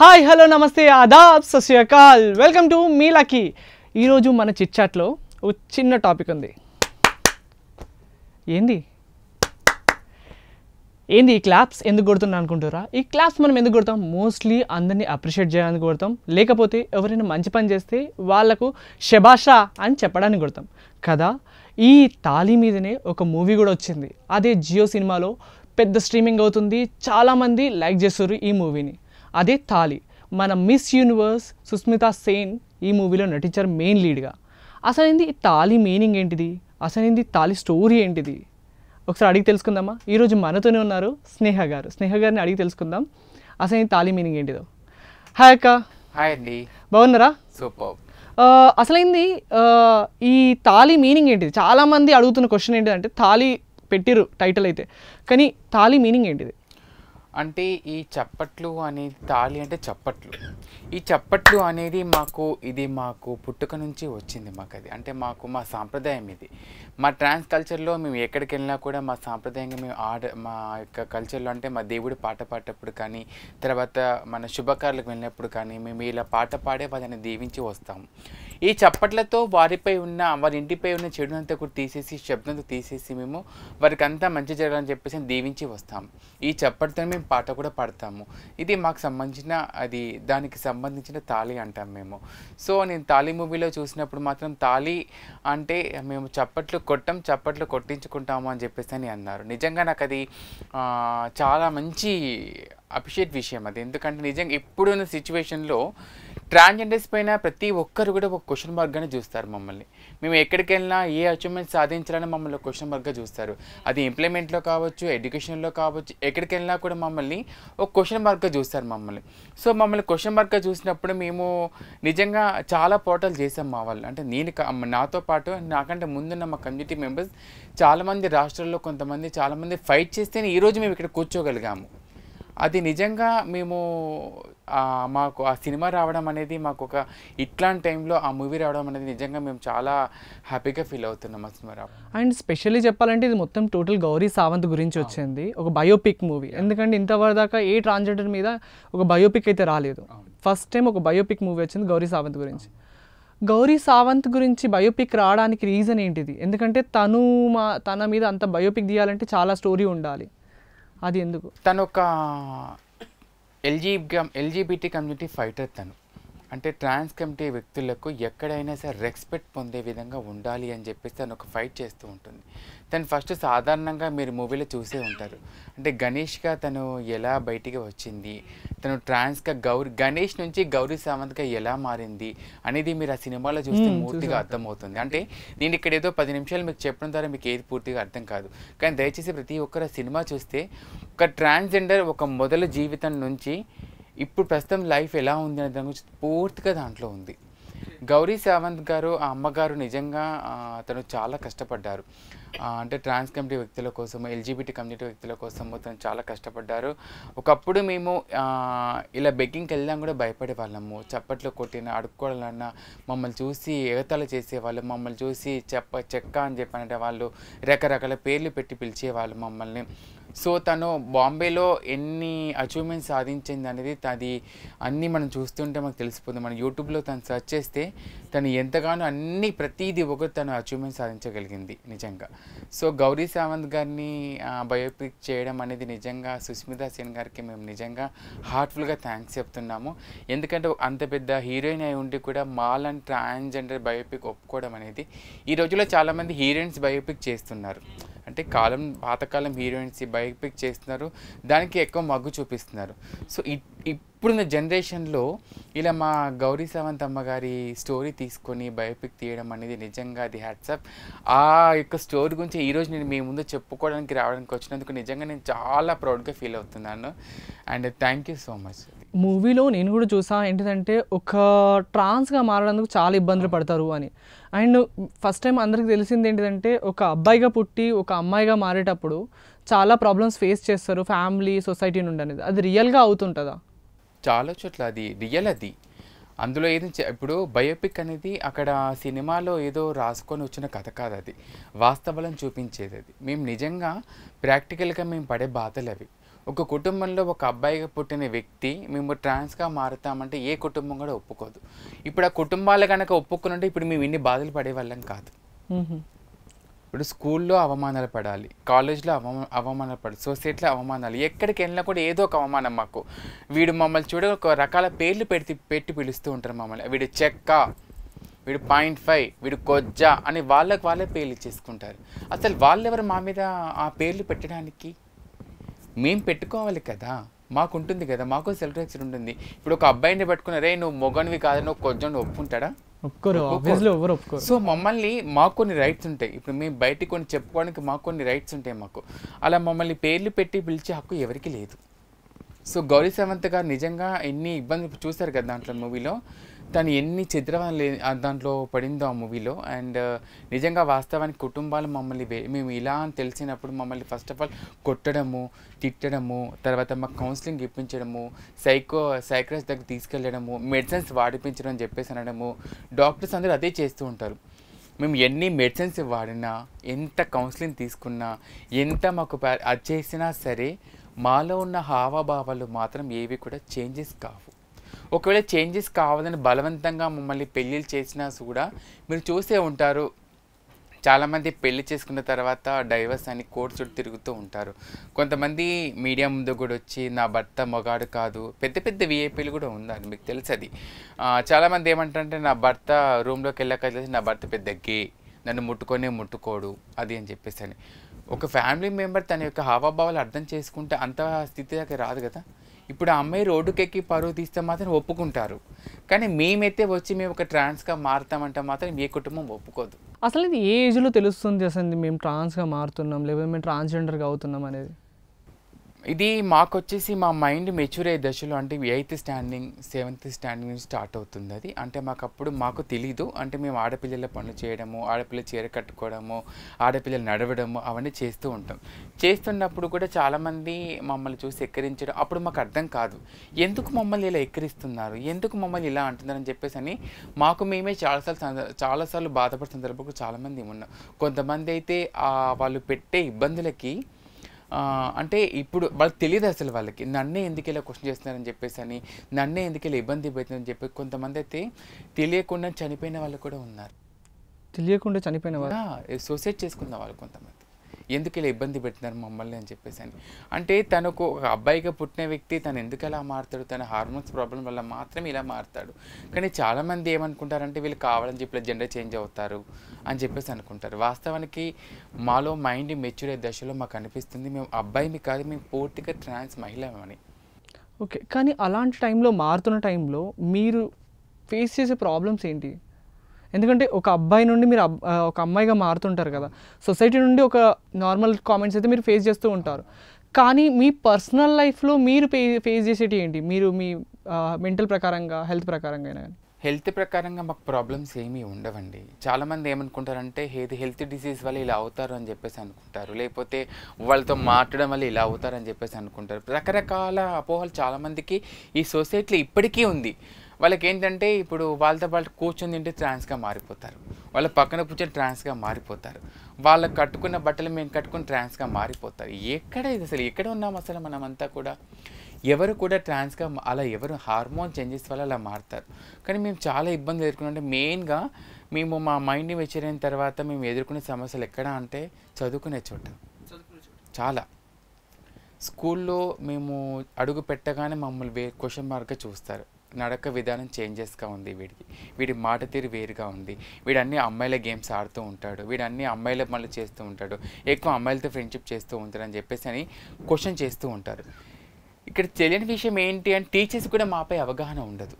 Hi hello నమస్తే ఆదాబ్ సస్యకాల్ వెల్కమ్ టు మీ లక్కీ ఈరోజు మన చిట్చాట్లో ఒక చిన్న టాపిక్ ఉంది ఏంది ఏంది ఈ క్లాప్స్ ఎందుకు కొడుతున్నా అనుకుంటారా ఈ క్లాప్స్ మనం ఎందుకు కొడతాం మోస్ట్లీ అందరినీ అప్రిషియేట్ చేయడానికి కొడతాం లేకపోతే ఎవరైనా మంచి పని చేస్తే వాళ్లకు శబాషా అని చెప్పడానికి కొడతాం కదా ఈ తాళి మీదనే ఒక మూవీ కూడా వచ్చింది అదే జియో సినిమాలో పెద్ద స్ట్రీమింగ్ అవుతుంది చాలామంది లైక్ చేస్తారు ఈ మూవీని అదే తాలి మన మిస్ యూనివర్స్ సుస్మిత సేన్ ఈ మూవీలో నటించారు మెయిన్ లీడ్గా అసలు ఏంది తాలి మీనింగ్ ఏంటిది అసలు ఏంది తాలి స్టోరీ ఏంటిది ఒకసారి అడిగి తెలుసుకుందామా ఈరోజు మనతోనే ఉన్నారు స్నేహ గారు స్నేహ గారిని అడిగి తెలుసుకుందాం అసలు ఏంది తాలి మీనింగ్ ఏంటిదో హాయ్ అక్క హాయ్ అండి బాగున్నారా సూపర్ అసలైంది ఈ తాళి మీనింగ్ ఏంటిది చాలామంది అడుగుతున్న క్వశ్చన్ ఏంటిదంటే తాళి పెట్టిరు టైటిల్ అయితే కానీ తాలి మీనింగ్ ఏంటిది అంటే ఈ చప్పట్లు అనేది తాళి అంటే చప్పట్లు ఈ చప్పట్లు అనేది మాకు ఇది మాకు పుట్టుక నుంచి వచ్చింది మాకు అది అంటే మాకు మా సాంప్రదాయం ఇది మా ట్రాన్స్ కల్చర్లో మేము ఎక్కడికి వెళ్ళినా కూడా మా సాంప్రదాయంగా మేము ఆడ మా యొక్క కల్చర్లో అంటే మా దేవుడి పాట పాడేటప్పుడు కానీ తర్వాత మన శుభకారులకు వెళ్ళినప్పుడు కానీ మేము ఇలా పాట పాడే వాళ్ళని దీవించి వస్తాము ఈ చప్పట్లతో వారిపై ఉన్న వారి ఇంటిపై ఉన్న చెడునంతా కూడా తీసేసి శబ్దంతో తీసేసి మేము వారికి అంతా మంచి జరగాలని చెప్పేసి దీవించి వస్తాము ఈ చప్పట్తో మేము పాట కూడా పాడతాము ఇది మాకు సంబంధించిన అది దానికి సంబంధించిన సంబంధించిన తాళి అంటాం మేము సో నేను తాళి మూవీలో చూసినప్పుడు మాత్రం తాళి అంటే మేము చప్పట్లు కొట్టం చప్పట్లు కొట్టించుకుంటాము అని చెప్పేసి అని అన్నారు నిజంగా నాకు అది చాలా మంచి అప్రిషియేట్ విషయం అది ఎందుకంటే నిజంగా ఇప్పుడున్న సిచ్యువేషన్లో ట్రాన్స్జెండర్స్ పైన ప్రతి ఒక్కరు కూడా ఒక క్వశ్చన్ మార్క్గానే చూస్తారు మమ్మల్ని మేము ఎక్కడికి వెళ్ళినా ఏ అచీవ్మెంట్ సాధించాలని మమ్మల్ని క్వశ్చన్ మార్క్గా చూస్తారు అది ఇంప్లిమెంట్లో కావచ్చు ఎడ్యుకేషన్లో కావచ్చు ఎక్కడికి వెళ్ళినా కూడా మమ్మల్ని ఒక క్వశ్చన్ మార్క్గా చూస్తారు మమ్మల్ని సో మమ్మల్ని క్వశ్చన్ మార్క్గా చూసినప్పుడు మేము నిజంగా చాలా పోటాలు చేసాం మా వాళ్ళు అంటే నేను నాతో పాటు నాకంటే ముందున్న మా కమ్యూనిటీ మెంబర్స్ చాలామంది రాష్ట్రాల్లో కొంతమంది చాలామంది ఫైట్ చేస్తేనే ఈరోజు మేము ఇక్కడ కూర్చోగలిగాము అది నిజంగా మేము మాకు ఆ సినిమా రావడం అనేది మాకు ఒక ఇట్లాంటి టైంలో ఆ మూవీ రావడం అనేది నిజంగా మేము చాలా హ్యాపీగా ఫీల్ అవుతున్నాం ఆ సినిమా అండ్ స్పెషల్లీ చెప్పాలంటే ఇది మొత్తం టోటల్ గౌరీ సావంత్ గురించి వచ్చింది ఒక బయోపిక్ మూవీ ఎందుకంటే ఇంతవరదాకా ఏ ట్రాన్స్జెండర్ మీద ఒక బయోపిక్ అయితే రాలేదు ఫస్ట్ టైం ఒక బయోపిక్ మూవీ వచ్చింది గౌరీ సావంత్ గురించి గౌరీ సావంత్ గురించి బయోపిక్ రావడానికి రీజన్ ఏంటిది ఎందుకంటే తను మా తన మీద అంత బయోపిక్ తీయాలంటే చాలా స్టోరీ ఉండాలి అది ఎందుకు తను ఒక ఎల్జీ ఎల్జీబీటీ కమ్యూనిటీ ఫైటర్ తను అంటే ట్రాన్స్ కమిటీ వ్యక్తులకు ఎక్కడైనా సరే రెస్పెక్ట్ పొందే విధంగా ఉండాలి అని చెప్పేసి తను ఒక ఫైట్ చేస్తూ ఉంటుంది తను ఫస్ట్ సాధారణంగా మీరు మూవీలో చూసే ఉంటారు అంటే గణేష్గా తను ఎలా బయటికి వచ్చింది తను ట్రాన్స్గా గౌరీ గణేష్ నుంచి గౌరీ సావంత్గా ఎలా మారింది అనేది మీరు ఆ సినిమాలో చూస్తే పూర్తిగా అర్థమవుతుంది అంటే నేను ఇక్కడ ఏదో పది నిమిషాలు మీకు చెప్పడం ద్వారా మీకు ఏది పూర్తిగా అర్థం కాదు కానీ దయచేసి ప్రతి ఒక్కరు సినిమా చూస్తే ఒక ట్రాన్స్జెండర్ ఒక మొదల జీవితం నుంచి ఇప్పుడు ప్రస్తుతం లైఫ్ ఎలా ఉంది అనే దాని గురించి పూర్తిగా దాంట్లో ఉంది గౌరీ సావంత్ గారు ఆ అమ్మగారు నిజంగా తను చాలా కష్టపడ్డారు అంటే ట్రాన్స్ కమ్యూనిటీ వ్యక్తుల కోసం ఎల్జీబీటీ కమ్యూనిటీ వ్యక్తుల కోసం తను చాలా కష్టపడ్డారు ఒకప్పుడు మేము ఇలా బెగ్గింగ్కి వెళ్దాం కూడా భయపడే వాళ్ళము చప్పట్లు కొట్టిన అడుక్కోవాలన్నా మమ్మల్ని చూసి ఎగతలు చేసేవాళ్ళు మమ్మల్ని చూసి చెప్ప చెక్క అని చెప్పి వాళ్ళు రకరకాల పేర్లు పెట్టి పిలిచేవాళ్ళు మమ్మల్ని సో తను బాంబేలో ఎన్ని అచీవ్మెంట్స్ సాధించింది అనేది అది అన్నీ మనం చూస్తుంటే మనకు తెలిసిపోతుంది మన యూట్యూబ్లో తను సెర్చ్ చేస్తే తను ఎంతగానో అన్ని ప్రతిదీ ఒకరు తను అచీవ్మెంట్ సాధించగలిగింది నిజంగా సో గౌరీ సావంత్ గారిని బయోపిక్ చేయడం అనేది నిజంగా సుస్మితా సేన్ గారికి మేము నిజంగా హార్ట్ఫుల్గా థ్యాంక్స్ చెప్తున్నాము ఎందుకంటే అంత పెద్ద హీరోయిన్ అయి ఉండి కూడా మాల్ అండ్ ట్రాన్స్జెండర్ బయోపిక్ ఒప్పుకోవడం అనేది ఈ రోజుల్లో చాలామంది హీరోయిన్స్ బయోపిక్ చేస్తున్నారు అంటే కాలం పాతకాలం హీరోయిన్స్ బయోపిక్ చేస్తున్నారు దానికి ఎక్కువ మగ్గు చూపిస్తున్నారు సో ఇప్పుడున్న జనరేషన్లో ఇలా మా గౌరీ సావంత్ అమ్మగారి స్టోరీ తీసుకొని బయోపిక్ తీయడం అనేది నిజంగా అది హ్యాట్సప్ ఆ యొక్క స్టోరీ గురించి ఈరోజు నేను మీ ముందు చెప్పుకోవడానికి రావడానికి వచ్చినందుకు నిజంగా నేను చాలా ప్రౌడ్గా ఫీల్ అవుతున్నాను and thank you so much మూవీలో నేను కూడా చూసా ఏంటిదంటే ఒక ట్రాన్స్గా మారడానికి చాలా ఇబ్బందులు పడతారు అని అండ్ ఫస్ట్ టైం అందరికి తెలిసింది ఏంటిదంటే ఒక అబ్బాయిగా పుట్టి ఒక అమ్మాయిగా మారేటప్పుడు చాలా ప్రాబ్లమ్స్ ఫేస్ చేస్తారు ఫ్యామిలీ సొసైటీ నుండి అనేది అది రియల్గా అవుతుంటుందా చాలా చోట్ల అది రియల్ అది అందులో ఏది ఇప్పుడు బయోపిక్ అనేది అక్కడ సినిమాలో ఏదో రాసుకొని వచ్చిన కథ కాదు అది వాస్తవాలను చూపించేది అది మేము నిజంగా ప్రాక్టికల్గా మేము పడే బాధలు అవి ఒక కుటుంబంలో ఒక అబ్బాయిగా పుట్టిన వ్యక్తి మేము ట్రాన్స్గా మారుతామంటే ఏ కుటుంబం కూడా ఒప్పుకోదు ఇప్పుడు ఆ కుటుంబాలు కనుక ఒప్పుకున్నట్టు ఇప్పుడు మేము ఇన్ని బాధలు పడేవాళ్ళం కాదు ఇప్పుడు స్కూల్లో అవమానాలు పడాలి కాలేజ్లో అవమా అవమానాలు పడాలి సొసైటీలో అవమానాలు ఎక్కడికి వెళ్ళినా కూడా ఏదో ఒక అవమానం మాకు వీడు మమ్మల్ని చూడ ఒక రకాల పేర్లు పెట్టి పెట్టి పిలుస్తూ ఉంటారు మమ్మల్ని వీడు చెక్క వీడు పాయింట్ ఫైవ్ వీడు కొజ్జా అని వాళ్ళకు వాళ్ళే పేర్లు ఇచ్చేసుకుంటారు అసలు వాళ్ళెవరు మా మీద ఆ పేర్లు పెట్టడానికి మేము పెట్టుకోవాలి కదా మాకు ఉంటుంది కదా మాకు సెల్ఫ్ రెస్పెక్ట్ ఉంటుంది ఇప్పుడు ఒక అబ్బాయిని పట్టుకున్నారే నువ్వు మొగనివి కాదు నువ్వు కొంచెం ఒప్పుకుంటాడా సో మమ్మల్ని మాకు కొన్ని రైట్స్ ఉంటాయి ఇప్పుడు మేము బయటికి కొన్ని చెప్పుకోవడానికి మాకు కొన్ని రైట్స్ ఉంటాయి మాకు అలా మమ్మల్ని పేర్లు పెట్టి పిలిచే హక్కు ఎవరికి లేదు సో గౌరీ సావంత్ గారు నిజంగా ఎన్ని ఇబ్బంది చూశారు కదా దాంట్లో మూవీలో తను ఎన్ని చిత్రవాళ్ళు దాంట్లో పడిందో ఆ మూవీలో అండ్ నిజంగా వాస్తవానికి కుటుంబాలు మమ్మల్ని మేము ఇలా అని తెలిసినప్పుడు మమ్మల్ని ఫస్ట్ ఆఫ్ ఆల్ కొట్టడము తిట్టడము తర్వాత మాకు కౌన్సిలింగ్ ఇప్పించడము సైకో సైక్రస్ దగ్గర తీసుకెళ్ళడము మెడిసిన్స్ వాడిపించడం అని చెప్పేసి అనడము డాక్టర్స్ అందరూ అదే చేస్తూ ఉంటారు మేము ఎన్ని మెడిసిన్స్ వాడినా ఎంత కౌన్సిలింగ్ తీసుకున్నా ఎంత మాకు అది చేసినా సరే మాలో ఉన్న హావభావాలు మాత్రం ఏవి కూడా చేంజెస్ కావు ఒకవేళ చేంజెస్ కావాలని బలవంతంగా మమ్మల్ని పెళ్ళిళ్ళు చేసినా కూడా మీరు చూసే ఉంటారు చాలామంది పెళ్లి చేసుకున్న తర్వాత డైవర్స్ అని కోర్టు చుట్టూ తిరుగుతూ ఉంటారు కొంతమంది మీడియా ముందు కూడా వచ్చి నా భర్త మొగాడు కాదు పెద్ద పెద్ద విఐపీలు కూడా ఉన్నారు మీకు తెలుసు అది చాలామంది ఏమంటారంటే నా భర్త రూమ్లోకి వెళ్ళాక నా భర్త పెద్ద గే నన్ను ముట్టుకొనే ముట్టుకోడు అది అని చెప్పేసి అని ఒక ఫ్యామిలీ మెంబర్ తన యొక్క హావాభావాలు అర్థం చేసుకుంటే అంత స్థితి దాకా రాదు కదా ఇప్పుడు ఆ అమ్మాయి రోడ్డుకెక్కి పరువు తీస్తే మాత్రం ఒప్పుకుంటారు కానీ మేమైతే వచ్చి మేము ఒక ట్రాన్స్గా మారుతామంటే మాత్రం ఏ కుటుంబం ఒప్పుకోదు అసలు ఇది ఏ ఏజ్లో తెలుస్తుంది అసలు మేము ట్రాన్స్గా మారుతున్నాం లేకపోతే మేము ట్రాన్స్జెండర్గా అవుతున్నాం అనేది ఇది మాకు వచ్చేసి మా మైండ్ మెచ్యూర్ అయ్యే దశలో అంటే ఎయిత్ స్టాండింగ్ సెవెంత్ స్టాండింగ్ నుంచి స్టార్ట్ అవుతుంది అది అంటే మాకు అప్పుడు మాకు తెలీదు అంటే మేము ఆడపిల్లల పనులు చేయడము ఆడపిల్ల చీర కట్టుకోవడము ఆడపిల్లలు నడవడము అవన్నీ చేస్తూ ఉంటాం చేస్తున్నప్పుడు కూడా చాలామంది మమ్మల్ని చూసి ఎక్కిరించడం అప్పుడు మాకు అర్థం కాదు ఎందుకు మమ్మల్ని ఇలా ఎక్కిరిస్తున్నారు ఎందుకు మమ్మల్ని ఇలా అంటున్నారని చెప్పేసి అని మాకు మేమే చాలాసార్లు చాలాసార్లు బాధపడుతున్న సందర్భంలో చాలామంది ఉన్నాం కొంతమంది అయితే వాళ్ళు పెట్టే ఇబ్బందులకి అంటే ఇప్పుడు వాళ్ళకి తెలియదు అసలు వాళ్ళకి నన్నే ఎందుకు ఇలా క్వశ్చన్ చేస్తున్నారని చెప్పేసి అని నన్నే ఎందుకు ఇలా ఇబ్బంది పెడుతుందని చెప్పి కొంతమంది అయితే తెలియకుండా చనిపోయిన వాళ్ళు కూడా ఉన్నారు తెలియకుండా చనిపోయిన వాళ్ళు సూసైడ్ చేసుకున్న వాళ్ళు కొంతమంది ఎందుకు ఇలా ఇబ్బంది పెట్టినారు మమ్మల్ని అని చెప్పేసి అని అంటే తనకు ఒక అబ్బాయిగా పుట్టిన వ్యక్తి తను ఎందుకు ఎలా మారుతాడు తన హార్మోన్స్ ప్రాబ్లం వల్ల మాత్రం ఇలా మారుతాడు కానీ చాలామంది ఏమనుకుంటారంటే వీళ్ళు కావాలని చెప్పి జెండర్ చేంజ్ అవుతారు అని చెప్పేసి అనుకుంటారు వాస్తవానికి మాలో మైండ్ మెచ్యూర్ అయ్యే దశలో మాకు అనిపిస్తుంది మేము అబ్బాయిని కాదు మేము పూర్తిగా ట్రాన్స్ మహిళమని ఓకే కానీ అలాంటి టైంలో మారుతున్న టైంలో మీరు ఫేస్ చేసే ప్రాబ్లమ్స్ ఏంటి ఎందుకంటే ఒక అబ్బాయి నుండి మీరు ఒక అమ్మాయిగా మారుతుంటారు కదా సొసైటీ నుండి ఒక నార్మల్ కామెంట్స్ అయితే మీరు ఫేస్ చేస్తూ ఉంటారు కానీ మీ పర్సనల్ లైఫ్లో మీరు ఫేస్ చేసేటి ఏంటి మీరు మీ మెంటల్ ప్రకారంగా హెల్త్ ప్రకారంగా అయినా హెల్త్ ప్రకారంగా మాకు ప్రాబ్లమ్స్ ఏమీ ఉండవండి చాలామంది ఏమనుకుంటారంటే ఏది హెల్త్ డిసీజ్ వల్ల ఇలా అవుతారు అని చెప్పేసి అనుకుంటారు లేకపోతే వాళ్ళతో మాట్లాడడం వల్ల ఇలా అవుతారు అని చెప్పేసి అనుకుంటారు రకరకాల అపోహలు చాలామందికి ఈ సొసైటీలో ఇప్పటికీ ఉంది వాళ్ళకి ఏంటంటే ఇప్పుడు వాళ్ళతో వాళ్ళు కూర్చొని తింటే ట్రాన్స్గా మారిపోతారు వాళ్ళ పక్కన కూర్చొని ట్రాన్స్గా మారిపోతారు వాళ్ళు కట్టుకున్న బట్టలు మేము కట్టుకుని ట్రాన్స్గా మారిపోతారు ఎక్కడ ఇది అసలు ఎక్కడ ఉన్నాం అసలు మనమంతా కూడా ఎవరు కూడా ట్రాన్స్గా అలా ఎవరు హార్మోన్ చేంజెస్ వల్ల అలా మారుతారు కానీ మేము చాలా ఇబ్బంది ఎదుర్కొన్నాం మెయిన్గా మేము మా మైండ్ని వెచ్చరిన తర్వాత మేము ఎదుర్కొనే సమస్యలు ఎక్కడ అంటే చదువుకునే చోట చాలా స్కూల్లో మేము అడుగు పెట్టగానే మమ్మల్ని వే క్వశ్చన్ మార్క్గా చూస్తారు నడక విధానం చేంజెస్గా ఉంది వీడికి వీడి మాట తీరు వేరుగా ఉంది వీడు అన్ని అమ్మాయిల గేమ్స్ ఆడుతూ ఉంటాడు వీడు అన్ని అమ్మాయిల మళ్ళీ చేస్తూ ఉంటాడు ఎక్కువ అమ్మాయిలతో ఫ్రెండ్షిప్ చేస్తూ ఉంటాడు అని చెప్పేసి అని క్వశ్చన్ చేస్తూ ఉంటారు ఇక్కడ తెలియని విషయం ఏంటి అని టీచర్స్ కూడా మాపై అవగాహన ఉండదు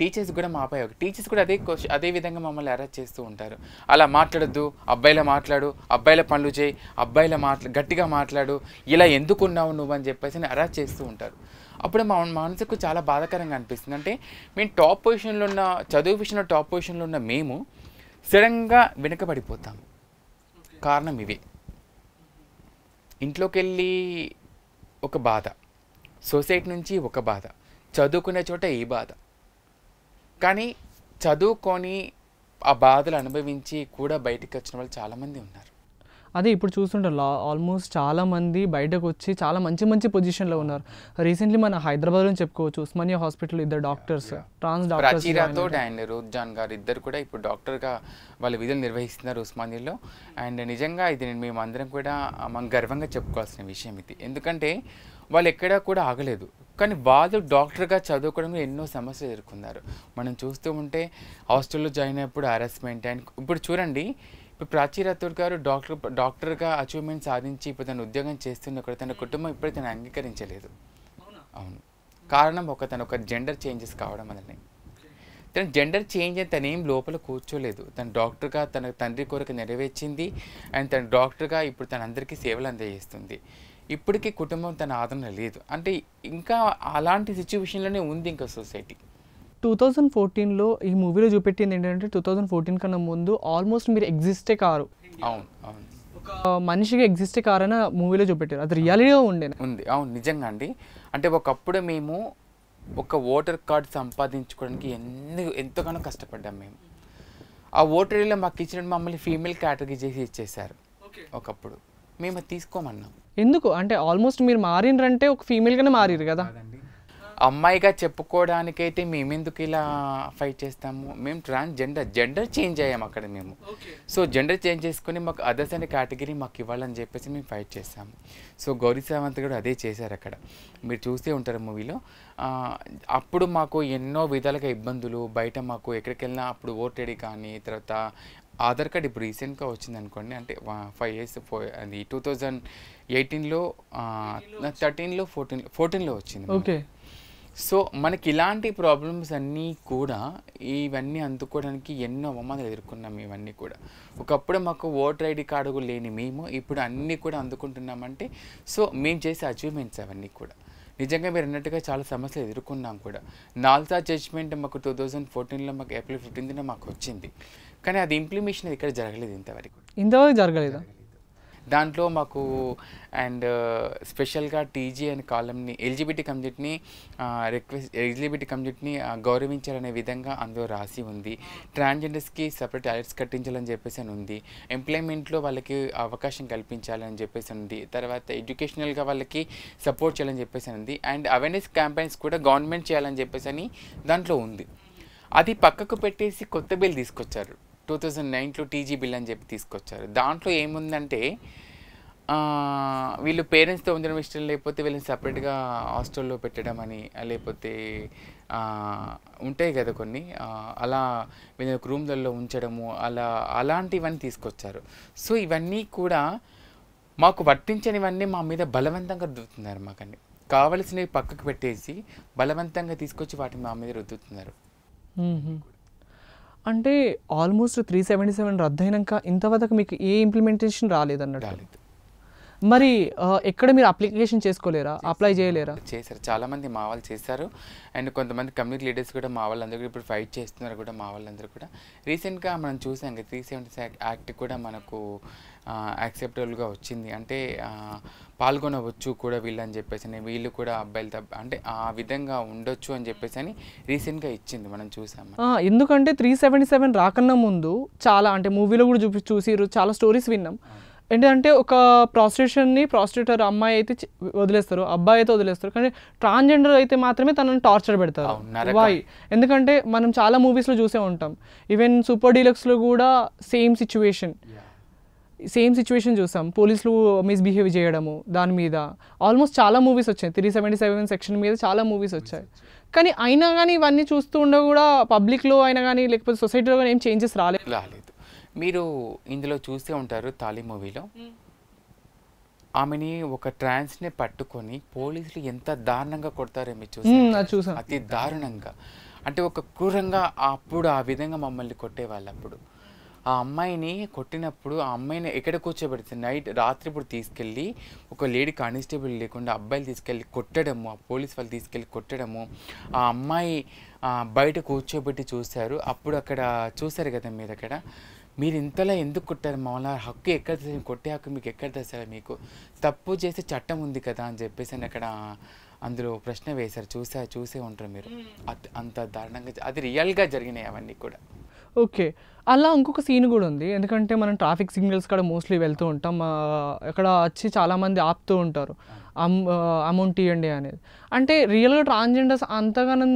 టీచర్స్ కూడా మాపై టీచర్స్ కూడా అదే అదే విధంగా మమ్మల్ని అరెస్ట్ చేస్తూ ఉంటారు అలా మాట్లాడద్దు అబ్బాయిలా మాట్లాడు అబ్బాయిల పనులు చేయి అబ్బాయిల మాట్లా గట్టిగా మాట్లాడు ఇలా ఎందుకున్నావు నువ్వు అని చెప్పేసి అరెస్ట్ చేస్తూ ఉంటారు అప్పుడు మా మనసుకు చాలా బాధాకరంగా అనిపిస్తుంది అంటే మేము టాప్ పొజిషన్లో ఉన్న చదువు విషయంలో టాప్ పొజిషన్లో ఉన్న మేము సడన్గా వెనుకబడిపోతాం కారణం ఇవే ఇంట్లోకి వెళ్ళి ఒక బాధ సొసైటీ నుంచి ఒక బాధ చదువుకునే చోట ఈ బాధ కానీ చదువుకొని ఆ బాధలు అనుభవించి కూడా బయటకు వచ్చిన వాళ్ళు చాలామంది ఉన్నారు అదే ఇప్పుడు చూస్తుంటారు ఆల్మోస్ట్ చాలామంది బయటకు వచ్చి చాలా మంచి మంచి పొజిషన్లో ఉన్నారు రీసెంట్లీ మన హైదరాబాద్లో చెప్పుకోవచ్చు ఉస్మానియా హాస్పిటల్ ఇద్దరు doctors trans doctors and Rose John గారు ఇద్దరు కూడా ఇప్పుడు డాక్టర్గా వాళ్ళ విధులు నిర్వహిస్తున్నారు ఉస్మానియాలో అండ్ నిజంగా ఇది మేము అందరం కూడా మనం గర్వంగా చెప్పుకోవాల్సిన విషయం ఇది ఎందుకంటే వాళ్ళు ఎక్కడా కూడా ఆగలేదు కానీ వాళ్ళు డాక్టర్గా చదువుకోవడంలో ఎన్నో సమస్యలు ఎదుర్కొన్నారు మనం చూస్తూ ఉంటే హాస్టల్లో జాయిన్ అయినప్పుడు హరాస్మెంట్ అండ్ ఇప్పుడు చూడండి ఇప్పుడు ప్రాచీ రాథోడ్ గారు డాక్టర్ డాక్టర్గా అచీవ్మెంట్ సాధించి ఇప్పుడు తన ఉద్యోగం చేస్తున్న కూడా తన కుటుంబం ఇప్పుడు తను అంగీకరించలేదు అవును కారణం ఒక తను ఒక జెండర్ చేంజెస్ కావడం వల్లనే తన జెండర్ చేంజ్ అని తను ఏం లోపల కూర్చోలేదు తను డాక్టర్గా తన తండ్రి కోరిక నెరవేర్చింది అండ్ తన డాక్టర్గా ఇప్పుడు తన అందరికీ సేవలు అందజేస్తుంది ఇప్పటికీ కుటుంబం తన ఆదరణ లేదు అంటే ఇంకా అలాంటి సిచ్యువేషన్లోనే ఉంది ఇంకా సొసైటీ టూ థౌజండ్ ఫోర్టీన్లో ఈ మూవీలో చూపెట్టింది ఏంటంటే టూ థౌజండ్ ఫోర్టీన్ కన్నా ముందు ఆల్మోస్ట్ మీరు ఎగ్జిస్టే కారు మనిషిగా ఎగ్జిస్టే కారు అని మూవీలో చూపెట్టారు అది రియాలిటీగా ఉండే ఉంది అవును నిజంగా అండి అంటే ఒకప్పుడు మేము ఒక ఓటర్ కార్డ్ సంపాదించుకోవడానికి ఎన్ని ఎంతగానో కష్టపడ్డాం మేము ఆ ఓటరీలో మాకు ఇచ్చిన మమ్మల్ని ఫీమేల్ కేటగిరీ చేసి ఇచ్చేసారు ఒకప్పుడు మేము తీసుకోమన్నాం ఎందుకు అంటే ఆల్మోస్ట్ మీరు మారినరంటే ఒక ఫీమేల్గానే మారిరు కదా అమ్మాయిగా చెప్పుకోవడానికైతే మేమెందుకు ఇలా ఫైట్ చేస్తాము మేము ట్రాన్స్ జెండర్ జెండర్ చేంజ్ అయ్యాము అక్కడ మేము సో జెండర్ చేంజ్ చేసుకుని మాకు అదర్స్ అనే కేటగిరీ మాకు ఇవ్వాలని చెప్పేసి మేము ఫైట్ చేస్తాము సో గౌరీ సావంత్ కూడా అదే చేశారు అక్కడ మీరు చూస్తే ఉంటారు మూవీలో అప్పుడు మాకు ఎన్నో విధాలుగా ఇబ్బందులు బయట మాకు ఎక్కడికి వెళ్ళినా అప్పుడు ఓటెడి కానీ తర్వాత ఆధార్ కార్డ్ ఇప్పుడు రీసెంట్గా వచ్చింది అనుకోండి అంటే ఫైవ్ ఇయర్స్ ఫోర్ అది టూ థౌజండ్ ఎయిటీన్లో థర్టీన్లో ఫోర్టీన్ ఫోర్టీన్లో వచ్చింది ఓకే సో మనకి ఇలాంటి ప్రాబ్లమ్స్ అన్నీ కూడా ఇవన్నీ అందుకోవడానికి ఎన్నో అవమానాలు ఎదుర్కొన్నాం ఇవన్నీ కూడా ఒకప్పుడు మాకు ఓటర్ ఐడి కార్డు లేని మేము ఇప్పుడు అన్నీ కూడా అందుకుంటున్నామంటే సో మేము చేసే అచీవ్మెంట్స్ అవన్నీ కూడా నిజంగా మీరు అన్నట్టుగా చాలా సమస్యలు ఎదుర్కొన్నాం కూడా నాల్సా జడ్జ్మెంట్ మాకు టూ థౌజండ్ ఫోర్టీన్లో మాకు ఏప్రిల్ ఫిఫ్టీన్త్న మాకు వచ్చింది కానీ అది ఇంప్లిమేషన్ ఇక్కడ జరగలేదు ఇంతవరకు ఇంతవరకు జరగలేదు దాంట్లో మాకు అండ్ స్పెషల్గా టీజీ అండ్ కాలంని ఎలిజిబిలిటీ కమ్యూనిటీని రిక్వెస్ట్ ఎలిజిబిలిటీ కమ్యూనిటీని గౌరవించాలనే విధంగా అందులో రాసి ఉంది ట్రాన్స్జెండర్స్కి సపరేట్ టాయిలెట్స్ కట్టించాలని చెప్పేసి అని ఉంది ఎంప్లాయ్మెంట్లో వాళ్ళకి అవకాశం కల్పించాలని చెప్పేసి ఉంది తర్వాత ఎడ్యుకేషనల్గా వాళ్ళకి సపోర్ట్ చేయాలని చెప్పేసి అని ఉంది అండ్ అవేర్నెస్ క్యాంపెయిన్స్ కూడా గవర్నమెంట్ చేయాలని చెప్పేసి అని దాంట్లో ఉంది అది పక్కకు పెట్టేసి కొత్త బిల్ తీసుకొచ్చారు టూ థౌజండ్ నైన్లో టీజీ బిల్ అని చెప్పి తీసుకొచ్చారు దాంట్లో ఏముందంటే వీళ్ళు పేరెంట్స్తో ఉండడం ఇష్టం లేకపోతే వీళ్ళని సపరేట్గా హాస్టల్లో పెట్టడం అని లేకపోతే ఉంటాయి కదా కొన్ని అలా వీళ్ళని ఒక రూమ్లలో ఉంచడము అలా అలాంటివన్నీ తీసుకొచ్చారు సో ఇవన్నీ కూడా మాకు వర్తించనివన్నీ మా మీద బలవంతంగా రుద్దుతున్నారు మాకండి కావలసినవి పక్కకు పెట్టేసి బలవంతంగా తీసుకొచ్చి వాటిని మా మీద రుద్దుతున్నారు అంటే ఆల్మోస్ట్ త్రీ సెవెంటీ సెవెన్ రద్దు అయినాక ఇంతవరకు మీకు ఏ ఇంప్లిమెంటేషన్ రాలేదన్నట్టు రాలేదు మరి ఎక్కడ మీరు అప్లికేషన్ చేసుకోలేరా అప్లై చేయలేరా చేశారు చాలామంది మా వాళ్ళు చేశారు అండ్ కొంతమంది కమ్యూనిటీ లీడర్స్ కూడా మా వాళ్ళందరూ ఇప్పుడు ఫైట్ చేస్తున్నారు కూడా మా వాళ్ళందరూ కూడా రీసెంట్గా మనం చూసాం కదా త్రీ సెవెంటీ యాక్ట్ కూడా మనకు యాక్సెప్టబుల్గా వచ్చింది అంటే పాల్గొనవచ్చు కూడా వీళ్ళని చెప్పేసి అని వీళ్ళు కూడా అబ్బాయిలు తప్ప అంటే ఆ విధంగా ఉండొచ్చు అని చెప్పేసి అని రీసెంట్గా ఇచ్చింది మనం చూసాము ఎందుకంటే త్రీ సెవెంటీ సెవెన్ రాకన్నా ముందు చాలా అంటే మూవీలో కూడా చూపి చూసిరు చాలా స్టోరీస్ విన్నాం ఏంటంటే ఒక ప్రాస్టిట్యూషన్ని ప్రాస్టిట్యూటర్ అమ్మాయి అయితే వదిలేస్తారు అబ్బాయి అయితే వదిలేస్తారు కానీ ట్రాన్స్జెండర్ అయితే మాత్రమే తనని టార్చర్ పెడతారు వై ఎందుకంటే మనం చాలా మూవీస్లో చూసే ఉంటాం ఈవెన్ సూపర్ డీలక్స్లో కూడా సేమ్ సిచ్యువేషన్ సేమ్ సిచ్యువేషన్ చూసాం పోలీసులు మిస్బిహేవ్ చేయడము దాని మీద ఆల్మోస్ట్ చాలా మూవీస్ వచ్చాయి త్రీ సెవెంటీ సెవెన్ సెక్షన్ మీద చాలా మూవీస్ వచ్చాయి కానీ అయినా కానీ ఇవన్నీ చూస్తూ ఉండ కూడా పబ్లిక్లో అయినా కానీ లేకపోతే సొసైటీలో కానీ ఏం చేంజెస్ రాలేదు మీరు ఇందులో చూస్తే ఉంటారు తాలీ మూవీలో ఆమెని ఒక ట్రాన్స్ ని పట్టుకొని పోలీసులు ఎంత దారుణంగా కొడతారో మీరు చూసాను అతి దారుణంగా అంటే ఒక క్రూరంగా అప్పుడు ఆ విధంగా మమ్మల్ని కొట్టేవాళ్ళు అప్పుడు ఆ అమ్మాయిని కొట్టినప్పుడు ఆ అమ్మాయిని ఎక్కడ కూర్చోబెడితే నైట్ రాత్రి ఇప్పుడు తీసుకెళ్ళి ఒక లేడీ కానిస్టేబుల్ లేకుండా అబ్బాయిలు తీసుకెళ్ళి కొట్టడము ఆ పోలీస్ వాళ్ళు తీసుకెళ్ళి కొట్టడము ఆ అమ్మాయి బయట కూర్చోబెట్టి చూశారు అప్పుడు అక్కడ చూశారు కదా మీరు అక్కడ మీరు ఇంతలా ఎందుకు కొట్టారు మామూలుగా హక్కు ఎక్కడ కొట్టే హక్కు మీకు ఎక్కడ తెస్తారు మీకు తప్పు చేసే చట్టం ఉంది కదా అని చెప్పేసి అని అక్కడ అందులో ప్రశ్న వేశారు చూసా చూసే ఉంటారు మీరు అంత దారుణంగా అది రియల్గా జరిగినాయి అవన్నీ కూడా ఓకే అలా ఇంకొక సీన్ కూడా ఉంది ఎందుకంటే మనం ట్రాఫిక్ సిగ్నల్స్ కూడా మోస్ట్లీ వెళ్తూ ఉంటాం అక్కడ వచ్చి చాలామంది ఆపుతూ ఉంటారు అమౌంట్ ఇవ్వండి అనేది అంటే రియల్గా ట్రాన్స్జెండర్స్ అంతగానం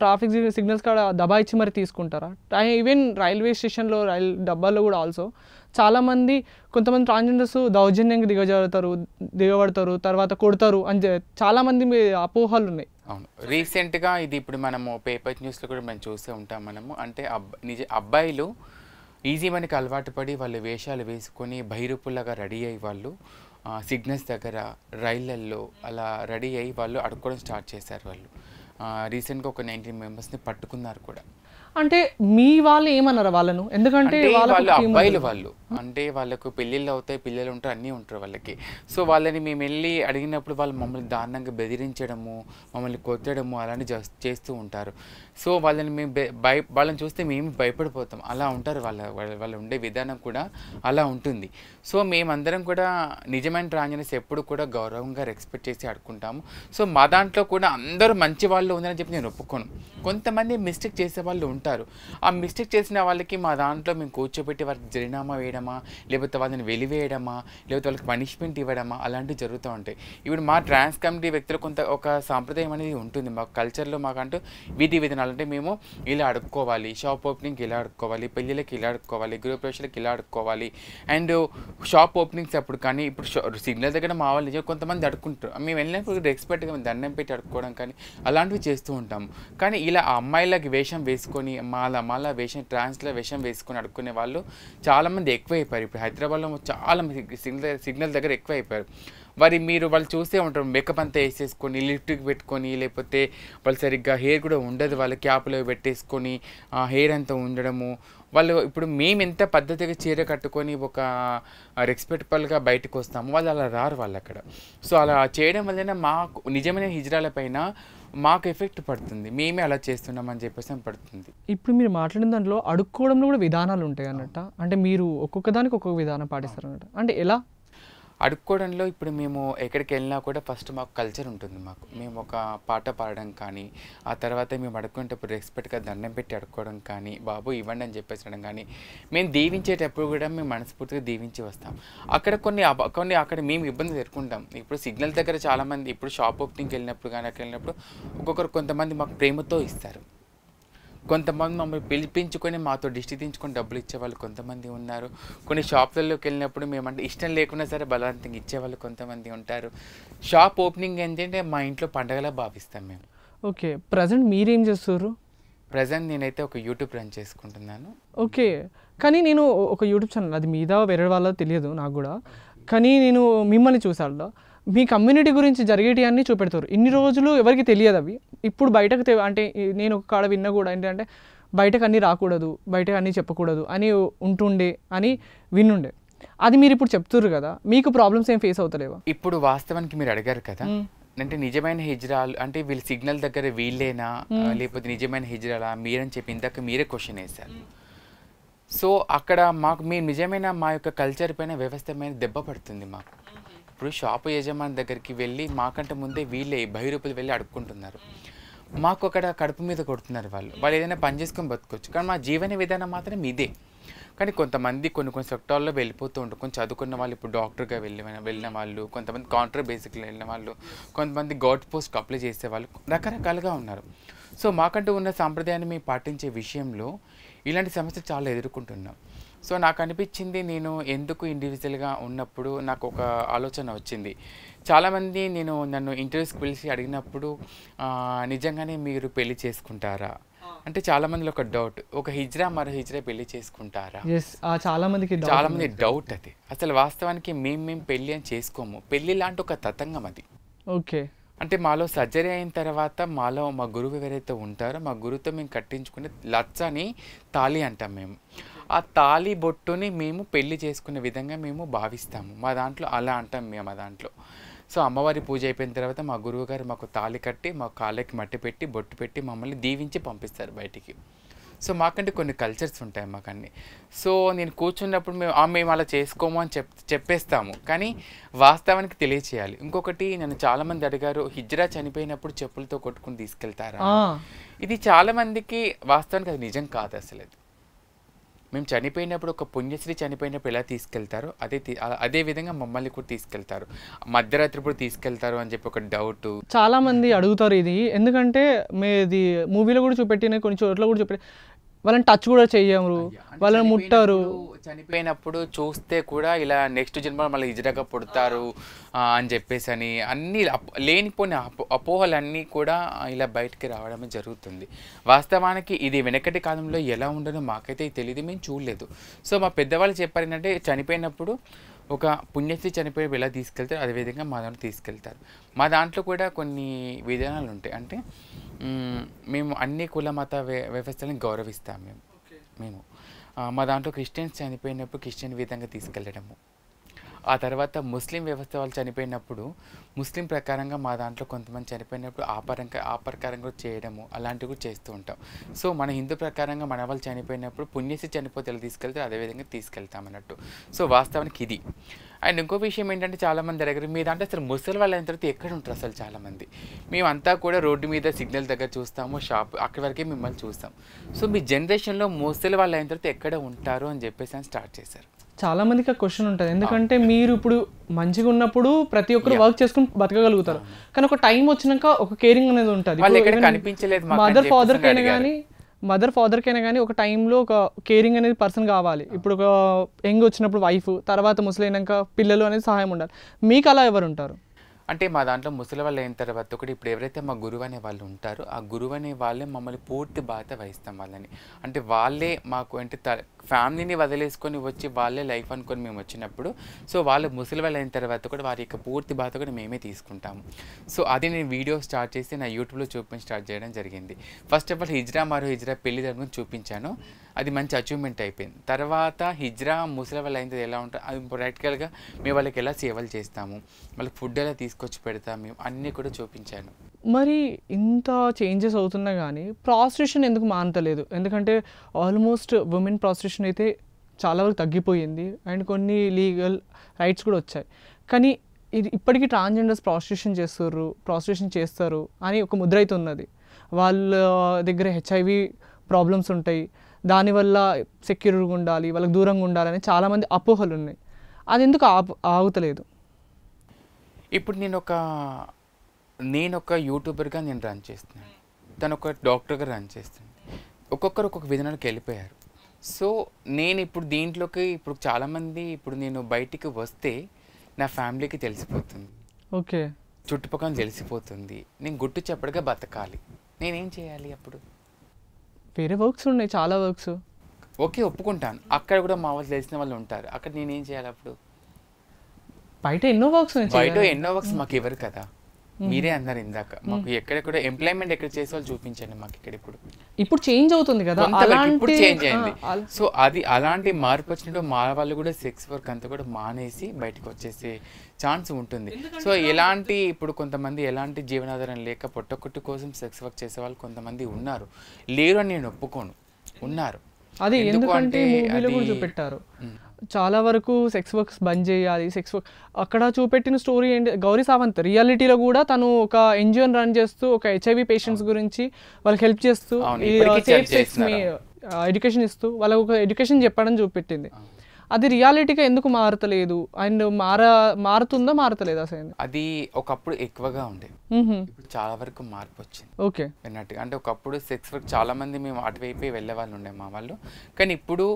ట్రాఫిక్ సిగ్నల్స్ కాడ దబాయిచ్చి మరి తీసుకుంటారా ఈవెన్ రైల్వే స్టేషన్లో రైల్ డబ్బాల్లో కూడా ఆల్సో చాలామంది కొంతమంది ట్రాన్స్జెండర్స్ దౌర్జన్యంగా దిగజారుతారు దిగబడతారు తర్వాత కొడతారు అని చాలామంది అపోహలు ఉన్నాయి అవును రీసెంట్గా ఇది ఇప్పుడు మనము పేపర్ న్యూస్లో కూడా మేము చూస్తూ ఉంటాం మనము అంటే అబ్ నిజ అబ్బాయిలు ఈజీ మనకి అలవాటు పడి వాళ్ళు వేషాలు వేసుకొని బహిరూపులాగా రెడీ అయ్యి వాళ్ళు సిగ్నల్స్ దగ్గర రైళ్ళల్లో అలా రెడీ అయ్యి వాళ్ళు అడుక్కోవడం స్టార్ట్ చేశారు వాళ్ళు రీసెంట్గా ఒక నైన్టీన్ మెంబర్స్ని పట్టుకున్నారు కూడా అంటే మీ వాళ్ళు ఏమన్నారు వాళ్ళను ఎందుకంటే వాళ్ళు అబ్బాయిలు వాళ్ళు అంటే వాళ్ళకు పెళ్ళిళ్ళు అవుతాయి పిల్లలు ఉంటారు అన్నీ ఉంటారు వాళ్ళకి సో వాళ్ళని మేము వెళ్ళి అడిగినప్పుడు వాళ్ళు మమ్మల్ని దారుణంగా బెదిరించడము మమ్మల్ని కొట్టడము అలాంటివి చేస్తూ ఉంటారు సో వాళ్ళని మేము భయ వాళ్ళని చూస్తే మేము భయపడిపోతాం అలా ఉంటారు వాళ్ళ వాళ్ళు ఉండే విధానం కూడా అలా ఉంటుంది సో మేమందరం కూడా నిజమైన డ్రాంజనీస్ ఎప్పుడు కూడా గౌరవంగా రెస్పెక్ట్ చేసి ఆడుకుంటాము సో మా దాంట్లో కూడా అందరూ మంచి వాళ్ళు ఉందని చెప్పి నేను ఒప్పుకోను కొంతమంది మిస్టేక్ చేసే వాళ్ళు ఉంటారు ఆ మిస్టేక్ చేసిన వాళ్ళకి మా దాంట్లో మేము కూర్చోబెట్టి వాళ్ళకి జరినామా వేయడమా లేకపోతే వాళ్ళని వెలివేయడమా లేకపోతే వాళ్ళకి పనిష్మెంట్ ఇవ్వడమా అలాంటివి జరుగుతూ ఉంటాయి ఇప్పుడు మా ట్రాన్స్ కమిటీ వ్యక్తులు కొంత ఒక సాంప్రదాయం అనేది ఉంటుంది మా కల్చర్లో మాకంటూ విధి విధానం కావాలంటే మేము ఇలా అడుక్కోవాలి షాప్ ఓపెనింగ్ ఇలా అడుక్కోవాలి పెళ్ళిళ్ళకి ఇలా అడుక్కోవాలి గృహప్రవేశాలకి ఇలా అడుక్కోవాలి అండ్ షాప్ ఓపెనింగ్స్ అప్పుడు కానీ ఇప్పుడు సిగ్నల్ దగ్గర మా వాళ్ళు కొంతమంది అడుక్కుంటారు మేము వెళ్ళినప్పుడు మేము దండం పెట్టి అడుక్కోవడం కానీ అలాంటివి చేస్తూ ఉంటాం కానీ ఇలా అమ్మాయిలకి వేషం వేసుకొని మాల మాల వేషం ట్రాన్స్లో వేషం వేసుకొని అడుక్కునే వాళ్ళు చాలామంది ఎక్కువ అయిపోయారు ఇప్పుడు హైదరాబాద్లో చాలా సిగ్నల్ సిగ్నల్ దగ్గర ఎక్కువ అయిపోయారు మరి మీరు వాళ్ళు చూసే ఉంటారు మేకప్ అంతా వేసేసుకొని లిఫ్ట్ పెట్టుకొని లేకపోతే వాళ్ళు సరిగ్గా హెయిర్ కూడా ఉండదు వాళ్ళ క్యాప్లో పెట్టేసుకొని ఆ హెయిర్ అంతా ఉండడము వాళ్ళు ఇప్పుడు మేము ఎంత పద్ధతిగా చీర కట్టుకొని ఒక రెస్పెక్టబుల్గా బయటకు వస్తాము వాళ్ళు అలా రారు వాళ్ళు అక్కడ సో అలా చేయడం వల్ల మాకు నిజమైన హిజ్రాల పైన మాకు ఎఫెక్ట్ పడుతుంది మేమే అలా చేస్తున్నాం అని చెప్పేసి పడుతుంది ఇప్పుడు మీరు మాట్లాడిన దాంట్లో అడుక్కోవడంలో కూడా విధానాలు ఉంటాయి అన్నట్ట అంటే మీరు ఒక్కొక్క దానికి ఒక్కొక్క విధానం పాటిస్తారు అన్నట్టు అంటే ఎలా అడుక్కోవడంలో ఇప్పుడు మేము ఎక్కడికి వెళ్ళినా కూడా ఫస్ట్ మాకు కల్చర్ ఉంటుంది మాకు మేము ఒక పాట పాడడం కానీ ఆ తర్వాత మేము అడుక్కునేటప్పుడు రెస్పెక్ట్గా దండం పెట్టి అడుక్కోవడం కానీ బాబు ఇవ్వండి అని చెప్పేసడం కానీ మేము దీవించేటప్పుడు కూడా మేము మనస్ఫూర్తిగా దీవించి వస్తాం అక్కడ కొన్ని కొన్ని అక్కడ మేము ఇబ్బంది ఎదుర్కొంటాం ఇప్పుడు సిగ్నల్ దగ్గర చాలామంది ఇప్పుడు షాప్ ఓపెనింగ్కి వెళ్ళినప్పుడు కానీ అక్కడ వెళ్ళినప్పుడు ఒక్కొక్కరు కొంతమంది మాకు ప్రేమతో ఇస్తారు కొంతమంది మమ్మల్ని పిలిపించుకొని మాతో దిష్టి దించుకొని డబ్బులు ఇచ్చేవాళ్ళు కొంతమంది ఉన్నారు కొన్ని షాప్లలోకి వెళ్ళినప్పుడు మేమంటే ఇష్టం లేకున్నా సరే బలవంతంగా ఇచ్చేవాళ్ళు కొంతమంది ఉంటారు షాప్ ఓపెనింగ్ ఏంటంటే మా ఇంట్లో పండగలా భావిస్తాం మేము ఓకే ప్రజెంట్ మీరేం చేస్తారు ప్రజెంట్ నేనైతే ఒక యూట్యూబ్ రన్ చేసుకుంటున్నాను ఓకే కానీ నేను ఒక యూట్యూబ్ ఛానల్ అది మీద వేరే వాళ్ళ తెలియదు నాకు కూడా కానీ నేను మిమ్మల్ని చూసాడు మీ కమ్యూనిటీ గురించి జరిగేటి అన్నీ చూపెడతారు ఇన్ని రోజులు ఎవరికి తెలియదు అవి ఇప్పుడు బయటకు అంటే నేను ఒక కాడ విన్నా కూడా ఏంటంటే బయటకు అన్నీ రాకూడదు బయటకు అన్నీ చెప్పకూడదు అని ఉంటుండే అని వినుండే అది మీరు ఇప్పుడు చెప్తున్నారు కదా మీకు ప్రాబ్లమ్స్ ఏం ఫేస్ అవుతలేవా ఇప్పుడు వాస్తవానికి మీరు అడిగారు కదా అంటే నిజమైన హిజ్రాలు అంటే వీళ్ళు సిగ్నల్ దగ్గర వీళ్ళేనా లేకపోతే నిజమైన హిజ్రాలా మీరని చెప్పి ఇందాక మీరే క్వశ్చన్ వేశారు సో అక్కడ మాకు మీ నిజమైన మా యొక్క కల్చర్ పైన వ్యవస్థ మీద దెబ్బ పడుతుంది మాకు ఇప్పుడు షాపు యజమాని దగ్గరికి వెళ్ళి మాకంటే ముందే వీళ్ళే బహిరూపులు వెళ్ళి అడుక్కుంటున్నారు మాకు అక్కడ కడుపు మీద కొడుతున్నారు వాళ్ళు వాళ్ళు ఏదైనా పని చేసుకొని బతుకోవచ్చు కానీ మా జీవన విధానం మాత్రం ఇదే కానీ కొంతమంది కొన్ని కొన్ని సెక్టార్లో వెళ్ళిపోతూ ఉంటారు కొంచెం చదువుకున్న వాళ్ళు ఇప్పుడు డాక్టర్గా వెళ్ళి వెళ్ళిన వాళ్ళు కొంతమంది కాంట్రా బేసిక్లో వెళ్ళిన వాళ్ళు కొంతమంది గవర్నమెంట్ పోస్ట్కి అప్లై చేసే వాళ్ళు రకరకాలుగా ఉన్నారు సో మాకంటూ ఉన్న సాంప్రదాయాన్ని మేము పాటించే విషయంలో ఇలాంటి సమస్యలు చాలా ఎదుర్కొంటున్నాం సో నాకు అనిపించింది నేను ఎందుకు ఇండివిజువల్గా ఉన్నప్పుడు నాకు ఒక ఆలోచన వచ్చింది చాలామంది నేను నన్ను ఇంటర్వ్యూస్కి పిలిచి అడిగినప్పుడు నిజంగానే మీరు పెళ్లి చేసుకుంటారా అంటే చాలా మందిలో ఒక డౌట్ ఒక హిజ్రా మరో హిజ్రా పెళ్లి చేసుకుంటారా చాలా మందికి చాలా మంది డౌట్ అది అసలు వాస్తవానికి మేము మేము పెళ్లి అని చేసుకోము పెళ్లి లాంటి ఒక తతంగం అది ఓకే అంటే మాలో సర్జరీ అయిన తర్వాత మాలో మా గురువు ఎవరైతే ఉంటారో మా గురువుతో మేము కట్టించుకునే లచ్చని తాళి అంటాం మేము ఆ తాళి బొట్టుని మేము పెళ్లి చేసుకునే విధంగా మేము భావిస్తాము మా దాంట్లో అలా అంటాం మేము మా దాంట్లో సో అమ్మవారి పూజ అయిపోయిన తర్వాత మా గురువుగారు మాకు తాళి కట్టి మా కాళ్ళకి మట్టి పెట్టి బొట్టు పెట్టి మమ్మల్ని దీవించి పంపిస్తారు బయటికి సో మాకంటే కొన్ని కల్చర్స్ ఉంటాయి మాకన్ని సో నేను కూర్చున్నప్పుడు మేము మేము అలా చేసుకోము అని చెప్ చెప్పేస్తాము కానీ వాస్తవానికి తెలియచేయాలి ఇంకొకటి నన్ను చాలామంది అడిగారు హిజ్రా చనిపోయినప్పుడు చెప్పులతో కొట్టుకుని తీసుకెళ్తారా ఇది చాలామందికి వాస్తవానికి అది నిజం కాదు అసలు మేము చనిపోయినప్పుడు ఒక పుణ్యశ్రీ చనిపోయినప్పుడు ఎలా తీసుకెళ్తారు అదే అదే విధంగా మమ్మల్ని కూడా తీసుకెళ్తారు మధ్యరాత్రి కూడా తీసుకెళ్తారు అని చెప్పి ఒక డౌట్ చాలా మంది అడుగుతారు ఇది ఎందుకంటే మేది మూవీలో కూడా చూపెట్టిన కొన్ని చోట్ల కూడా చూపెట్టి వాళ్ళని టచ్ కూడా చెయ్యరు వాళ్ళని ముట్టారు చనిపోయినప్పుడు చూస్తే కూడా ఇలా నెక్స్ట్ జన్మ మళ్ళీ ఇజరగా పుడతారు అని చెప్పేసి అని అన్ని లేనిపోయిన అపోహలన్నీ కూడా ఇలా బయటికి రావడమే జరుగుతుంది వాస్తవానికి ఇది వెనకటి కాలంలో ఎలా ఉండదో మాకైతే తెలియదు మేము చూడలేదు సో మా పెద్దవాళ్ళు చెప్పారు ఏంటంటే చనిపోయినప్పుడు ఒక పుణ్యశ్రీ చనిపోయే ఎలా తీసుకెళ్తారు అదేవిధంగా మా దాంట్లో తీసుకెళ్తారు మా దాంట్లో కూడా కొన్ని విధానాలు ఉంటాయి అంటే మేము అన్ని కుల మత వ్యవస్థలను గౌరవిస్తాం మేము మేము మా దాంట్లో క్రిస్టియన్స్ చనిపోయినప్పుడు క్రిస్టియన్ విధంగా తీసుకెళ్ళడము ఆ తర్వాత ముస్లిం వ్యవస్థ వాళ్ళు చనిపోయినప్పుడు ముస్లిం ప్రకారంగా మా దాంట్లో కొంతమంది చనిపోయినప్పుడు ఆ పరంగా ఆ ప్రకారం కూడా చేయడము అలాంటివి కూడా చేస్తూ ఉంటాం సో మన హిందూ ప్రకారంగా మన వాళ్ళు చనిపోయినప్పుడు పుణ్యసి చనిపోతే ఇలా తీసుకెళ్తే అదేవిధంగా తీసుకెళ్తాం అన్నట్టు సో వాస్తవానికి ఇది అండ్ ఇంకో విషయం ఏంటంటే చాలామంది దగ్గర మీ దాంట్లో అసలు ముసలి వాళ్ళు అయిన తర్వాత ఎక్కడ ఉంటారు అసలు చాలామంది మేమంతా కూడా రోడ్డు మీద సిగ్నల్ దగ్గర చూస్తాము షాప్ అక్కడి వరకే మిమ్మల్ని చూస్తాం సో మీ జనరేషన్లో ముసలి వాళ్ళు అయిన తర్వాత ఎక్కడ ఉంటారు అని చెప్పేసి అని స్టార్ట్ చేశారు చాలా మందికి ఆ క్వశ్చన్ ఉంటుంది ఎందుకంటే మీరు ఇప్పుడు మంచిగా ఉన్నప్పుడు ప్రతి ఒక్కరు వర్క్ చేసుకుని బతకగలుగుతారు కానీ ఒక టైం వచ్చినాక ఒక కేరింగ్ అనేది ఉంటుంది మదర్ ఫాదర్ కైనా కానీ మదర్ ఫాదర్ కైనా కానీ ఒక టైంలో ఒక కేరింగ్ అనేది పర్సన్ కావాలి ఇప్పుడు ఒక యంగ్ వచ్చినప్పుడు వైఫ్ తర్వాత ముసలైనాక పిల్లలు అనేది సహాయం ఉండాలి మీకు అలా ఎవరు ఉంటారు అంటే మా దాంట్లో ముసలి వాళ్ళు అయిన తర్వాత ఒకటి ఇప్పుడు ఎవరైతే మా గురువు అనే వాళ్ళు ఉంటారో ఆ గురువు అనే వాళ్ళే మమ్మల్ని పూర్తి బాధ వహిస్తాం వాళ్ళని అంటే వాళ్ళే మాకు అంటే ఫ్యామిలీని వదిలేసుకొని వచ్చి వాళ్ళే లైఫ్ అనుకొని మేము వచ్చినప్పుడు సో వాళ్ళు ముసలి వాళ్ళు అయిన తర్వాత కూడా వారి యొక్క పూర్తి బాధ కూడా మేమే తీసుకుంటాము సో అది నేను వీడియో స్టార్ట్ చేసి నా యూట్యూబ్లో చూపించి స్టార్ట్ చేయడం జరిగింది ఫస్ట్ ఆఫ్ ఆల్ హిజ్రా మరో హిజ్రా పెళ్లి జరుగుతుంది చూపించాను అది మంచి అచీవ్మెంట్ అయిపోయింది తర్వాత హిజ్రా ముసలి వాళ్ళు అయినది ఎలా ఉంటుంది అది ప్రాక్టికల్గా మేము వాళ్ళకి ఎలా సేవలు చేస్తాము వాళ్ళకి ఫుడ్ ఎలా తీసుకు తీసుకొచ్చి పెడతాం మేము అన్నీ కూడా చూపించాను మరి ఇంత చేంజెస్ అవుతున్నా కానీ ప్రాస్టిట్యూషన్ ఎందుకు మానతలేదు ఎందుకంటే ఆల్మోస్ట్ ఉమెన్ ప్రాస్టిట్యూషన్ అయితే చాలా వరకు తగ్గిపోయింది అండ్ కొన్ని లీగల్ రైట్స్ కూడా వచ్చాయి కానీ ఇది ఇప్పటికీ ట్రాన్స్జెండర్స్ ప్రాస్టిట్యూషన్ చేస్తారు ప్రాస్టిట్యూషన్ చేస్తారు అని ఒక ముద్ర అయితే ఉన్నది వాళ్ళ దగ్గర హెచ్ఐవి ప్రాబ్లమ్స్ ఉంటాయి దానివల్ల సెక్యూర్గా ఉండాలి వాళ్ళకి దూరంగా ఉండాలని చాలామంది అపోహలు ఉన్నాయి అది ఎందుకు ఆగుతలేదు ఇప్పుడు నేను ఒక నేను ఒక యూట్యూబర్గా నేను రన్ చేస్తున్నాను తను ఒక డాక్టర్గా రన్ చేస్తుంది ఒక్కొక్కరు ఒక్కొక్క విధానానికి వెళ్ళిపోయారు సో నేను ఇప్పుడు దీంట్లోకి ఇప్పుడు చాలామంది ఇప్పుడు నేను బయటికి వస్తే నా ఫ్యామిలీకి తెలిసిపోతుంది ఓకే చుట్టుపక్కల తెలిసిపోతుంది నేను గుట్టు చెప్పడిగా బతకాలి నేనేం చేయాలి అప్పుడు వేరే వర్క్స్ ఉన్నాయి చాలా వర్క్స్ ఓకే ఒప్పుకుంటాను అక్కడ కూడా మా వాళ్ళు తెలిసిన వాళ్ళు ఉంటారు అక్కడ నేనేం చేయాలి అప్పుడు బయట ఎన్నో వర్క్స్ బయట ఎన్నో వర్క్స్ మాకు ఇవ్వరు కదా మీరే అన్నారు ఇందాక మాకు ఎక్కడ కూడా ఎంప్లాయ్మెంట్ ఎక్కడ చేసే వాళ్ళు చూపించండి మాకు ఇక్కడ ఇప్పుడు ఇప్పుడు చేంజ్ అవుతుంది కదా ఇప్పుడు చేంజ్ అయింది సో అది అలాంటి మార్పు వచ్చినప్పుడు మా వాళ్ళు కూడా సెక్స్ వర్క్ అంతా కూడా మానేసి బయటకు వచ్చేసే ఛాన్స్ ఉంటుంది సో ఎలాంటి ఇప్పుడు కొంతమంది ఎలాంటి జీవనాధారం లేక పొట్టకొట్టు కోసం సెక్స్ వర్క్ చేసే వాళ్ళు కొంతమంది ఉన్నారు లేరు అని నేను ఒప్పుకోను ఉన్నారు అది ఎందుకంటే అది చూపెట్టారు చాలా వరకు సెక్స్ వర్క్స్ బంద్ చేయాలి సెక్స్ వర్క్ అక్కడ చూపెట్టిన స్టోరీ ఏంటి గౌరీ సావంత్ రియాలిటీలో కూడా తను ఒక ఎన్జిఓని రన్ చేస్తూ ఒక హెచ్ఐవి పేషెంట్స్ గురించి వాళ్ళకి హెల్ప్ చేస్తూ ఎడ్యుకేషన్ ఇస్తూ వాళ్ళకు ఒక ఎడ్యుకేషన్ చెప్పడం చూపెట్టింది అది రియాలిటీగా ఎందుకు మారతలేదు అండ్ మార మారుతుందో మారతలేదు అసలు అది ఒకప్పుడు ఎక్కువగా ఉండే ఇప్పుడు చాలా వరకు మార్పు వచ్చింది ఓకే విన్నట్టుగా అంటే ఒకప్పుడు సెక్స్ వర్క్ చాలా మంది మేము అటువైపు వెళ్ళే వాళ్ళు ఉండే మా వాళ్ళు కానీ ఇప్పుడు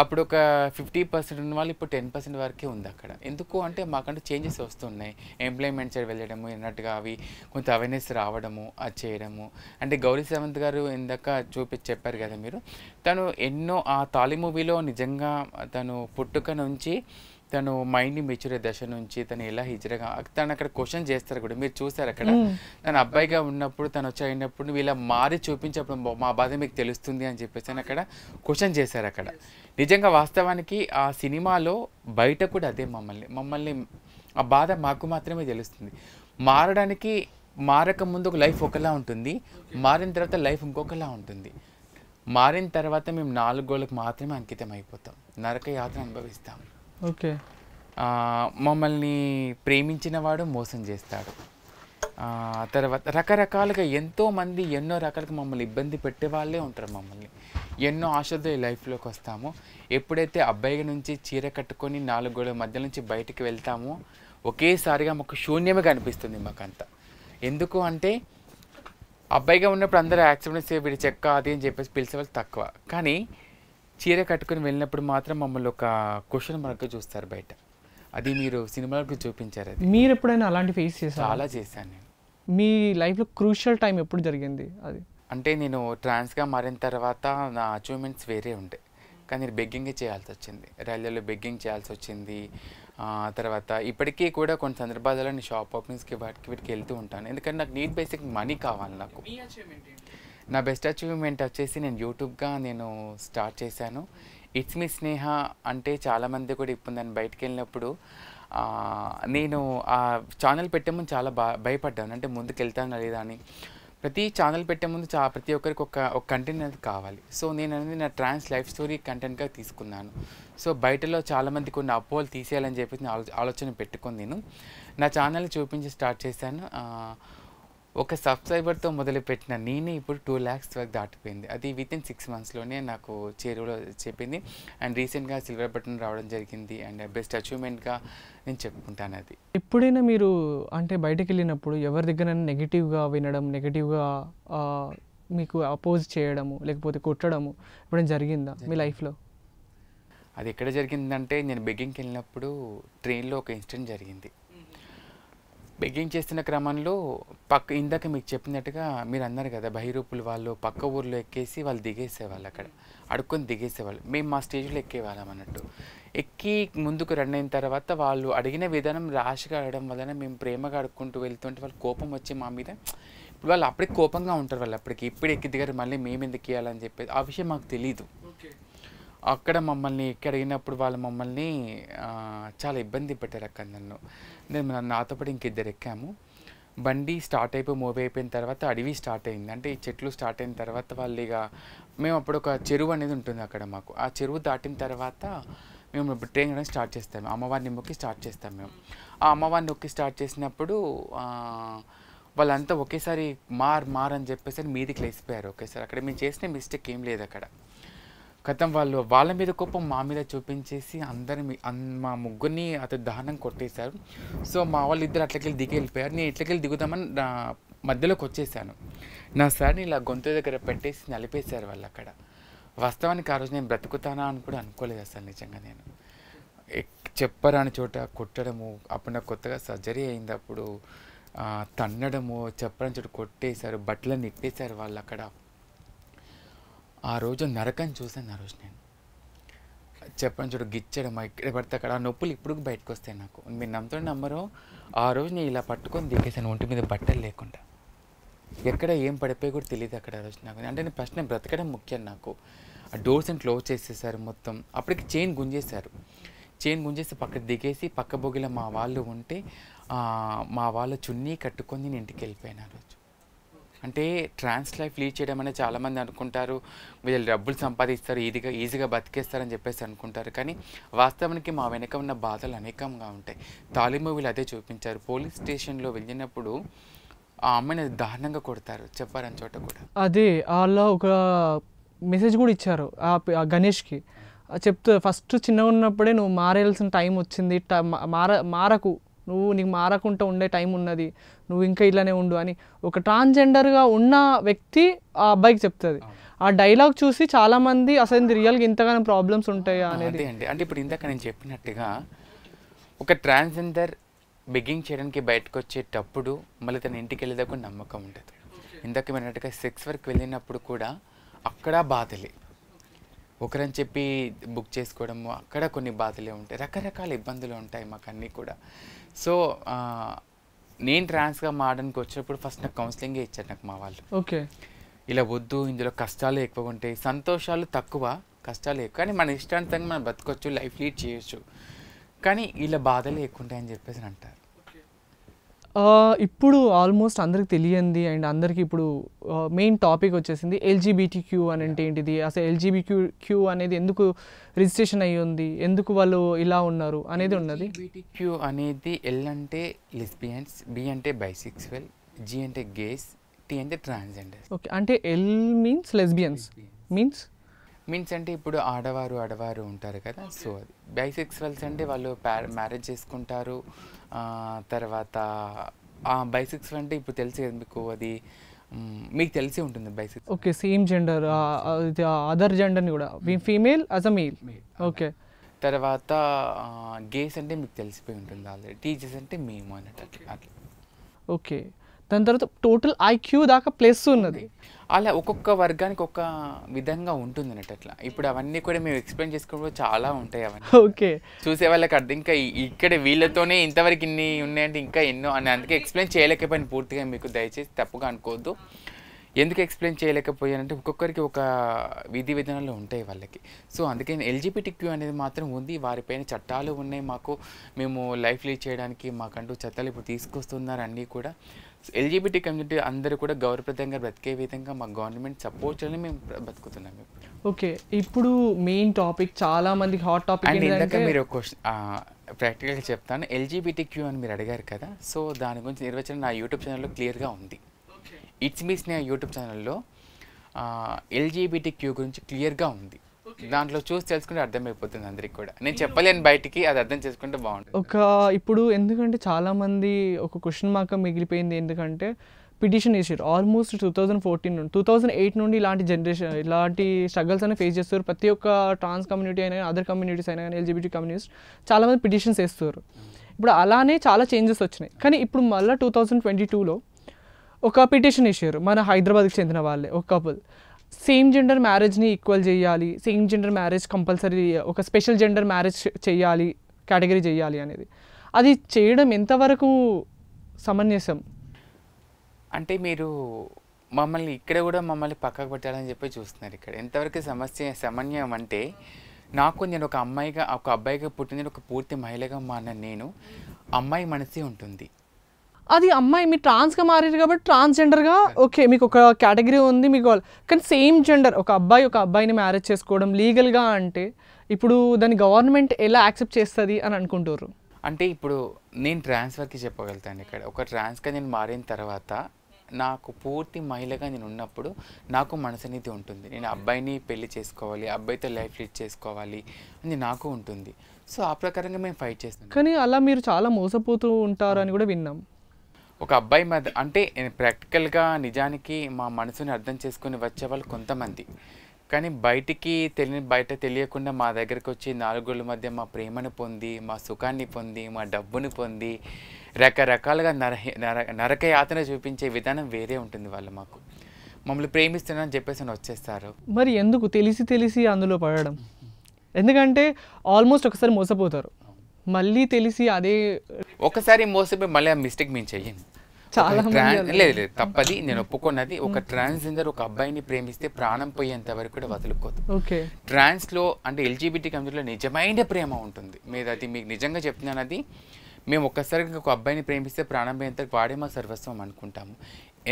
అప్పుడు ఒక ఫిఫ్టీ పర్సెంట్ ఉన్న వాళ్ళు ఇప్పుడు టెన్ పర్సెంట్ వరకే ఉంది అక్కడ ఎందుకు అంటే మాకంటే చేంజెస్ వస్తున్నాయి ఎంప్లాయ్మెంట్ సైడ్ వెళ్ళడము అన్నట్టుగా అవి కొంత అవేర్నెస్ రావడము అది చేయడము అంటే గౌరీ సావంత్ గారు ఇందాక చూపి చెప్పారు కదా మీరు తను ఎన్నో ఆ తాలి మూవీలో నిజంగా తను పుట్టుక నుంచి తను మైండ్ని మెచ్యూరే దశ నుంచి తను ఎలా హిజరగా తను అక్కడ క్వశ్చన్ చేస్తారు కూడా మీరు చూస్తారు అక్కడ తను అబ్బాయిగా ఉన్నప్పుడు తను వచ్చి అయినప్పుడు వీళ్ళ మారి చూపించినప్పుడు మా బాధ మీకు తెలుస్తుంది అని చెప్పేసి అని అక్కడ క్వశ్చన్ చేశారు అక్కడ నిజంగా వాస్తవానికి ఆ సినిమాలో బయట కూడా అదే మమ్మల్ని మమ్మల్ని ఆ బాధ మాకు మాత్రమే తెలుస్తుంది మారడానికి మారక ముందు ఒక లైఫ్ ఒకలా ఉంటుంది మారిన తర్వాత లైఫ్ ఇంకొకలా ఉంటుంది మారిన తర్వాత మేము నాలుగు గోళ్ళకు మాత్రమే అంకితం అయిపోతాం నరక యాత్ర అనుభవిస్తాం ఓకే మమ్మల్ని ప్రేమించిన వాడు మోసం చేస్తాడు తర్వాత రకరకాలుగా ఎంతోమంది ఎన్నో రకాలుగా మమ్మల్ని ఇబ్బంది పెట్టే వాళ్ళే ఉంటారు మమ్మల్ని ఎన్నో ఆశతో ఈ లైఫ్లోకి వస్తామో ఎప్పుడైతే అబ్బాయి నుంచి చీర కట్టుకొని నాలుగు గోడల మధ్య నుంచి బయటికి వెళ్తామో ఒకేసారిగా మాకు శూన్యమే కనిపిస్తుంది మాకంతా ఎందుకు అంటే అబ్బాయిగా ఉన్నప్పుడు అందరూ యాక్సిడెంట్స్ వీడి చెక్క అది అని చెప్పేసి వాళ్ళు తక్కువ కానీ చీర కట్టుకుని వెళ్ళినప్పుడు మాత్రం మమ్మల్ని ఒక క్వశ్చన్ మనకు చూస్తారు బయట అది మీరు సినిమాలకు చూపించారు అది మీరు ఎప్పుడైనా అలాంటి ఫేస్ చేశారు చాలా చేశాను నేను మీ లైఫ్లో క్రూషియల్ టైం ఎప్పుడు జరిగింది అది అంటే నేను ట్రాన్స్గా మారిన తర్వాత నా అచీవ్మెంట్స్ వేరే ఉండే కానీ నేను బెగ్గింగే చేయాల్సి వచ్చింది రైల్వేలో బెగ్గింగ్ చేయాల్సి వచ్చింది తర్వాత ఇప్పటికీ కూడా కొన్ని సందర్భాలలో నేను షాప్ ఓపెనింగ్స్కి వాటికి వీటికి వెళ్తూ ఉంటాను ఎందుకంటే నాకు నీట్ బేసిక్ మనీ కావాలి నాకు నా బెస్ట్ అచీవ్మెంట్ వచ్చేసి నేను యూట్యూబ్గా నేను స్టార్ట్ చేశాను ఇట్స్ మీ స్నేహ అంటే చాలామంది కూడా ఇప్పుడు నేను బయటకు వెళ్ళినప్పుడు నేను ఆ ఛానల్ పెట్టే ముందు చాలా భయపడ్డాను అంటే ముందుకు వెళ్తాను లేదా అని ప్రతి ఛానల్ పెట్టే ముందు చా ప్రతి ఒక్కరికి ఒక ఒక కంటెంట్ అనేది కావాలి సో నేను అనేది నా ట్రాన్స్ లైఫ్ స్టోరీ కంటెంట్గా తీసుకున్నాను సో బయటలో చాలామంది కొన్ని అపోలు తీసేయాలని చెప్పేసి ఆలోచన పెట్టుకుంది నేను నా ఛానల్ చూపించి స్టార్ట్ చేశాను ఒక సబ్స్క్రైబర్తో మొదలుపెట్టిన నేనే ఇప్పుడు టూ ల్యాక్స్ వరకు దాటిపోయింది అది విత్ ఇన్ సిక్స్ మంత్స్లోనే నాకు చేరువలో చెప్పింది అండ్ రీసెంట్గా సిల్వర్ బటన్ రావడం జరిగింది అండ్ బెస్ట్ అచీవ్మెంట్గా నేను చెప్పుకుంటాను అది ఇప్పుడైనా మీరు అంటే బయటకు వెళ్ళినప్పుడు ఎవరి దగ్గర నెగిటివ్గా వినడం నెగిటివ్గా మీకు అపోజ్ చేయడము లేకపోతే కొట్టడము ఎప్పుడైనా జరిగిందా మీ లైఫ్లో అది ఎక్కడ జరిగిందంటే నేను బెగ్గింగ్కి వెళ్ళినప్పుడు ట్రైన్లో ఒక ఇన్సిడెంట్ జరిగింది బెగ్గింగ్ చేస్తున్న క్రమంలో పక్క ఇందాక మీకు చెప్పినట్టుగా మీరు అన్నారు కదా బహిరూపులు వాళ్ళు పక్క ఊర్లో ఎక్కేసి వాళ్ళు దిగేసేవాళ్ళు అక్కడ అడుక్కొని దిగేసేవాళ్ళు మేము మా స్టేజ్లో ఎక్కేవాళ్ళం అన్నట్టు ఎక్కి ముందుకు రన్ అయిన తర్వాత వాళ్ళు అడిగిన విధానం రాశిగా అడగడం వలన మేము ప్రేమగా అడుక్కుంటూ వెళ్తుంటే వాళ్ళు కోపం వచ్చి మా మీద ఇప్పుడు వాళ్ళు అప్పటికి కోపంగా ఉంటారు వాళ్ళు అప్పటికి ఇప్పుడు ఎక్కి దిగారు మళ్ళీ మేము ఎందుకు ఇవ్వాలని చెప్పేది ఆ విషయం మాకు తెలియదు అక్కడ మమ్మల్ని ఎక్కడిగినప్పుడు వాళ్ళు మమ్మల్ని చాలా ఇబ్బంది పెట్టారు అక్కడ నన్ను నేను నాతో పాటు ఇంకిద్దరు ఎక్కాము బండి స్టార్ట్ అయిపోయి మూవ్ అయిపోయిన తర్వాత అడవి స్టార్ట్ అయింది అంటే ఈ చెట్లు స్టార్ట్ అయిన తర్వాత వాళ్ళు ఇక మేము అప్పుడు ఒక చెరువు అనేది ఉంటుంది అక్కడ మాకు ఆ చెరువు దాటిన తర్వాత మేము ట్రైన్ అనేది స్టార్ట్ చేస్తాము అమ్మవారిని మొక్కి స్టార్ట్ చేస్తాం మేము ఆ అమ్మవారిని మొక్కి స్టార్ట్ చేసినప్పుడు వాళ్ళంతా ఒకేసారి మార్ మార్ అని చెప్పేసి మీదికి లేచిపోయారు ఒకేసారి అక్కడ మేము చేసిన మిస్టేక్ ఏం లేదు అక్కడ కథం వాళ్ళు వాళ్ళ మీద కోపం మా మీద చూపించేసి అందరి మా ముగ్గురిని అతను దహనం కొట్టేశారు సో మా వాళ్ళు ఇద్దరు అట్లకెళ్ళి దిగి వెళ్ళిపోయారు నేను ఇట్లకెళ్ళి దిగుదామని మధ్యలోకి వచ్చేసాను నా సార్ని ఇలా గొంతు దగ్గర పెట్టేసి నలిపేశారు వాళ్ళు అక్కడ వాస్తవానికి ఆ రోజు నేను బ్రతుకుతానా అని కూడా అనుకోలేదు అసలు నిజంగా నేను చెప్పరాని చోట కొట్టడము అప్పుడు నాకు కొత్తగా సర్జరీ అయింది అప్పుడు తన్నడము చెప్పరాని చోట కొట్టేశారు బట్టలను ఇప్పేశారు వాళ్ళు అక్కడ ఆ రోజు నరకం చూశాను ఆ రోజు నేను చెప్పండి చూడు గిచ్చడం ఇక్కడ పడితే అక్కడ ఆ నొప్పులు ఇప్పుడు బయటకు వస్తాయి నాకు మీరు నమ్మతో నమ్మరు ఆ రోజు నేను ఇలా పట్టుకొని దిగేసాను ఒంటి మీద బట్టలు లేకుండా ఎక్కడ ఏం పడిపోయి కూడా తెలియదు అక్కడ ఆ రోజు నాకు అంటే నేను ఫస్ట్ నేను బ్రతకడం ముఖ్యం నాకు ఆ డోర్స్ అని క్లోజ్ చేసేసారు మొత్తం అప్పటికి చైన్ గుంజేశారు చైన్ గుంజేసి పక్క దిగేసి పక్క బొగిల మా వాళ్ళు ఉంటే మా వాళ్ళ చున్నీ కట్టుకొని నేను ఇంటికి వెళ్ళిపోయాను ఆ రోజు అంటే ట్రాన్స్ లైఫ్ లీడ్ చేయడం అనేది చాలామంది అనుకుంటారు వీళ్ళు డబ్బులు సంపాదిస్తారు ఈజీగా ఈజీగా బతికేస్తారని చెప్పేసి అనుకుంటారు కానీ వాస్తవానికి మా వెనక ఉన్న బాధలు అనేకంగా ఉంటాయి తాలి వీళ్ళు అదే చూపించారు పోలీస్ స్టేషన్లో వెళ్ళినప్పుడు ఆ అమ్మాయిని దారుణంగా కొడతారు చెప్పారని చోట కూడా అదే వాళ్ళ ఒక మెసేజ్ కూడా ఇచ్చారు ఆ గణేష్కి చెప్తూ ఫస్ట్ చిన్నగా ఉన్నప్పుడే నువ్వు మారేయాల్సిన టైం వచ్చింది మార మారకు నువ్వు నీకు మారకుండా ఉండే టైం ఉన్నది నువ్వు ఇంకా ఇలానే ఉండు అని ఒక ట్రాన్స్జెండర్గా ఉన్న వ్యక్తి ఆ అబ్బాయికి చెప్తుంది ఆ డైలాగ్ చూసి చాలామంది అసలు రియల్గా ఇంతగానో ప్రాబ్లమ్స్ ఉంటాయా అనేది అండి అంటే ఇప్పుడు ఇంతక నేను చెప్పినట్టుగా ఒక ట్రాన్స్జెండర్ బిగ్గింగ్ చేయడానికి బయటకు వచ్చేటప్పుడు మళ్ళీ తన ఇంటికి వెళ్ళేదాకా నమ్మకం ఉండదు ఇందాక మనట్టుగా సెక్స్ వర్క్ వెళ్ళినప్పుడు కూడా అక్కడ బాధలే ఒకరని చెప్పి బుక్ చేసుకోవడము అక్కడ కొన్ని బాధలే ఉంటాయి రకరకాల ఇబ్బందులు ఉంటాయి మాకు అన్నీ కూడా సో నేను ట్రాన్స్గా మారడానికి వచ్చినప్పుడు ఫస్ట్ నాకు కౌన్సిలింగే ఇచ్చారు నాకు మా వాళ్ళు ఓకే ఇలా వద్దు ఇందులో కష్టాలు ఎక్కువ ఉంటాయి సంతోషాలు తక్కువ కష్టాలు ఎక్కువ కానీ మన ఇష్టాంతంగా మనం బతకొచ్చు లైఫ్ లీడ్ చేయొచ్చు కానీ ఇలా బాధలు ఎక్కువ ఉంటాయని చెప్పేసి అంటారు ఇప్పుడు ఆల్మోస్ట్ అందరికి తెలియంది అండ్ అందరికి ఇప్పుడు మెయిన్ టాపిక్ వచ్చేసింది ఎల్జీబీటీ క్యూ అని అంటే ఏంటిది అసలు ఎల్జీబీ క్యూ క్యూ అనేది ఎందుకు రిజిస్ట్రేషన్ అయ్యి ఉంది ఎందుకు వాళ్ళు ఇలా ఉన్నారు అనేది ఉన్నది క్యూ అనేది ఎల్ అంటే లెస్బియన్స్ బి అంటే బైసిక్స్వెల్ జి అంటే గేస్ టీ అంటే ట్రాన్స్జెండర్ ఓకే అంటే L means lesbians means means అంటే ఇప్పుడు ఆడవారు ఆడవారు ఉంటారు కదా సో అది బైసెక్స్వల్స్ అంటే వాళ్ళు మ్యారేజ్ చేసుకుంటారు తర్వాత బైసెక్స్వల్ అంటే ఇప్పుడు తెలిసి మీకు అది మీకు తెలిసి ఉంటుంది bisex okay same gender other జెండర్ని కూడా female as a male okay తర్వాత గేస్ అంటే మీకు తెలిసిపోయి ఉంటుంది ఆల్రెడీ టీచర్స్ అంటే మేము అన్నట్టు ఓకే దాని తర్వాత టోటల్ ఐక్యూ దాకా ప్లస్ ఉన్నది hmm. అలా ఒక్కొక్క వర్గానికి ఒక విధంగా ఉంటుంది అన్నట్టు అట్లా ఇప్పుడు అవన్నీ కూడా మేము ఎక్స్ప్లెయిన్ చేసుకోవడం చాలా ఉంటాయి అవన్నీ ఓకే చూసే వాళ్ళకి అర్థం ఇంకా ఇక్కడ వీళ్ళతోనే ఇంతవరకు ఇన్ని ఉన్నాయంటే ఇంకా ఎన్నో అని అందుకే ఎక్స్ప్లెయిన్ చేయలేకపోయిన పూర్తిగా మీకు దయచేసి తప్పుగా అనుకోవద్దు ఎందుకు ఎక్స్ప్లెయిన్ చేయలేకపోయానంటే ఒక్కొక్కరికి ఒక విధి విధానాలు ఉంటాయి వాళ్ళకి సో అందుకని ఎల్జీబీటీ క్యూ అనేది మాత్రం ఉంది వారిపైన చట్టాలు ఉన్నాయి మాకు మేము లైఫ్ లీడ్ చేయడానికి మాకంటూ చట్టాలు ఇప్పుడు తీసుకొస్తున్నారు అన్నీ కూడా ఎల్జీబీటీ కమ్యూనిటీ అందరూ కూడా గౌరవప్రదంగా బ్రతికే విధంగా మా గవర్నమెంట్ సపోర్ట్ చేయాలని మేము బ్రతుకుతున్నాం ఓకే ఇప్పుడు మెయిన్ టాపిక్ చాలా మంది హాట్ టాపిక్ ఇందాక మీరు ప్రాక్టికల్గా చెప్తాను ఎల్జీబీటీ క్యూ అని మీరు అడిగారు కదా సో దాని గురించి నిర్వచనం నా యూట్యూబ్ ఛానల్లో క్లియర్గా ఉంది ఇట్స్ మీ స్నేహ యూట్యూబ్ ఛానల్లో ఎల్జీబీటీ క్యూ గురించి క్లియర్గా ఉంది దాంట్లో చూసి తెలుసుకుంటే అర్థమైపోతుంది అందరికి కూడా నేను చెప్పలేను బయటికి అది అర్థం చేసుకుంటే బాగుంటుంది ఒక ఇప్పుడు ఎందుకంటే చాలామంది ఒక క్వశ్చన్ మార్క మిగిలిపోయింది ఎందుకంటే పిటిషన్ వేసారు ఆల్మోస్ట్ టూ థౌజండ్ ఫోర్టీన్ నుండి టూ థౌజండ్ ఎయిట్ నుండి ఇలాంటి జనరేషన్ ఇలాంటి స్ట్రగల్స్ అనేవి ఫేస్ చేస్తారు ప్రతి ఒక్క ట్రాన్స్ కమ్యూనిటీ అయినా కానీ అదర్ కమ్యూనిటీస్ అయినా కానీ ఎల్జీబీటీ కమ్యూనిటీస్ చాలామంది పిటిషన్స్ వేస్తారు hmm. ఇప్పుడు అలానే చాలా చేంజెస్ వచ్చినాయి కానీ ఇప్పుడు మళ్ళీ టూ థౌజండ్ ట్వంటీ టూలో ఒక పిటిషన్ ఇచ్చారు మన హైదరాబాద్కి చెందిన వాళ్ళే ఒక కపుల్ సేమ్ జెండర్ మ్యారేజ్ని ఈక్వల్ చేయాలి సేమ్ జెండర్ మ్యారేజ్ కంపల్సరీ ఒక స్పెషల్ జెండర్ మ్యారేజ్ చేయాలి కేటగిరీ చేయాలి అనేది అది చేయడం ఎంతవరకు సమంజసం అంటే మీరు మమ్మల్ని ఇక్కడ కూడా మమ్మల్ని పక్కకు పెట్టాలని చెప్పి చూస్తున్నారు ఇక్కడ ఎంతవరకు సమస్య సమన్వయం అంటే నాకు నేను ఒక అమ్మాయిగా ఒక అబ్బాయిగా పుట్టింది ఒక పూర్తి మహిళగా మా నేను అమ్మాయి మనసే ఉంటుంది అది అమ్మాయి మీరు ట్రాన్స్గా మారారు కాబట్టి ట్రాన్స్జెండర్గా ఓకే మీకు ఒక కేటగిరీ ఉంది మీకు కానీ సేమ్ జెండర్ ఒక అబ్బాయి ఒక అబ్బాయిని మ్యారేజ్ చేసుకోవడం లీగల్గా అంటే ఇప్పుడు దాని గవర్నమెంట్ ఎలా యాక్సెప్ట్ చేస్తుంది అని అనుకుంటారు అంటే ఇప్పుడు నేను ట్రాన్స్ఫర్కి చెప్పగలుగుతాను ఇక్కడ ఒక ట్రాన్స్గా నేను మారిన తర్వాత నాకు పూర్తి మహిళగా నేను ఉన్నప్పుడు నాకు మనసనేది ఉంటుంది నేను అబ్బాయిని పెళ్లి చేసుకోవాలి అబ్బాయితో లైఫ్ లీడ్ చేసుకోవాలి అని నాకు ఉంటుంది సో ఆ ప్రకారంగా మేము ఫైట్ చేస్తాం కానీ అలా మీరు చాలా మోసపోతూ ఉంటారని కూడా విన్నాం ఒక అబ్బాయి మధ్య అంటే ప్రాక్టికల్గా నిజానికి మా మనసుని అర్థం చేసుకుని వచ్చే వాళ్ళు కొంతమంది కానీ బయటికి తెలియని బయట తెలియకుండా మా దగ్గరికి వచ్చి నాలుగోళ్ళ మధ్య మా ప్రేమను పొంది మా సుఖాన్ని పొంది మా డబ్బుని పొంది రకరకాలుగా నర నర నరక యాతన చూపించే విధానం వేరే ఉంటుంది వాళ్ళు మాకు మమ్మల్ని ప్రేమిస్తున్నా అని చెప్పేసి వచ్చేస్తారు మరి ఎందుకు తెలిసి తెలిసి అందులో పడడం ఎందుకంటే ఆల్మోస్ట్ ఒకసారి మోసపోతారు మళ్ళీ తెలిసి అదే ఒకసారి మోసపోయి మళ్ళీ ఆ మిస్టేక్ మేము చెయ్యండి చాలా లేదు లేదు తప్పది నేను ఒప్పుకున్నది ఒక ట్రాన్స్జెండర్ ఒక అబ్బాయిని ప్రేమిస్తే ప్రాణం పోయేంత వరకు కూడా వదులుకోదు ట్రాన్స్ లో అంటే ఎల్జీబీటీ కమ్యూనిటీలో నిజమైన ప్రేమ ఉంటుంది మీద అది మీకు నిజంగా చెప్తున్నాను అది మేము ఒక్కసారి ఒక అబ్బాయిని ప్రేమిస్తే ప్రాణం పోయేంత వాడే మా సర్వస్వం అనుకుంటాము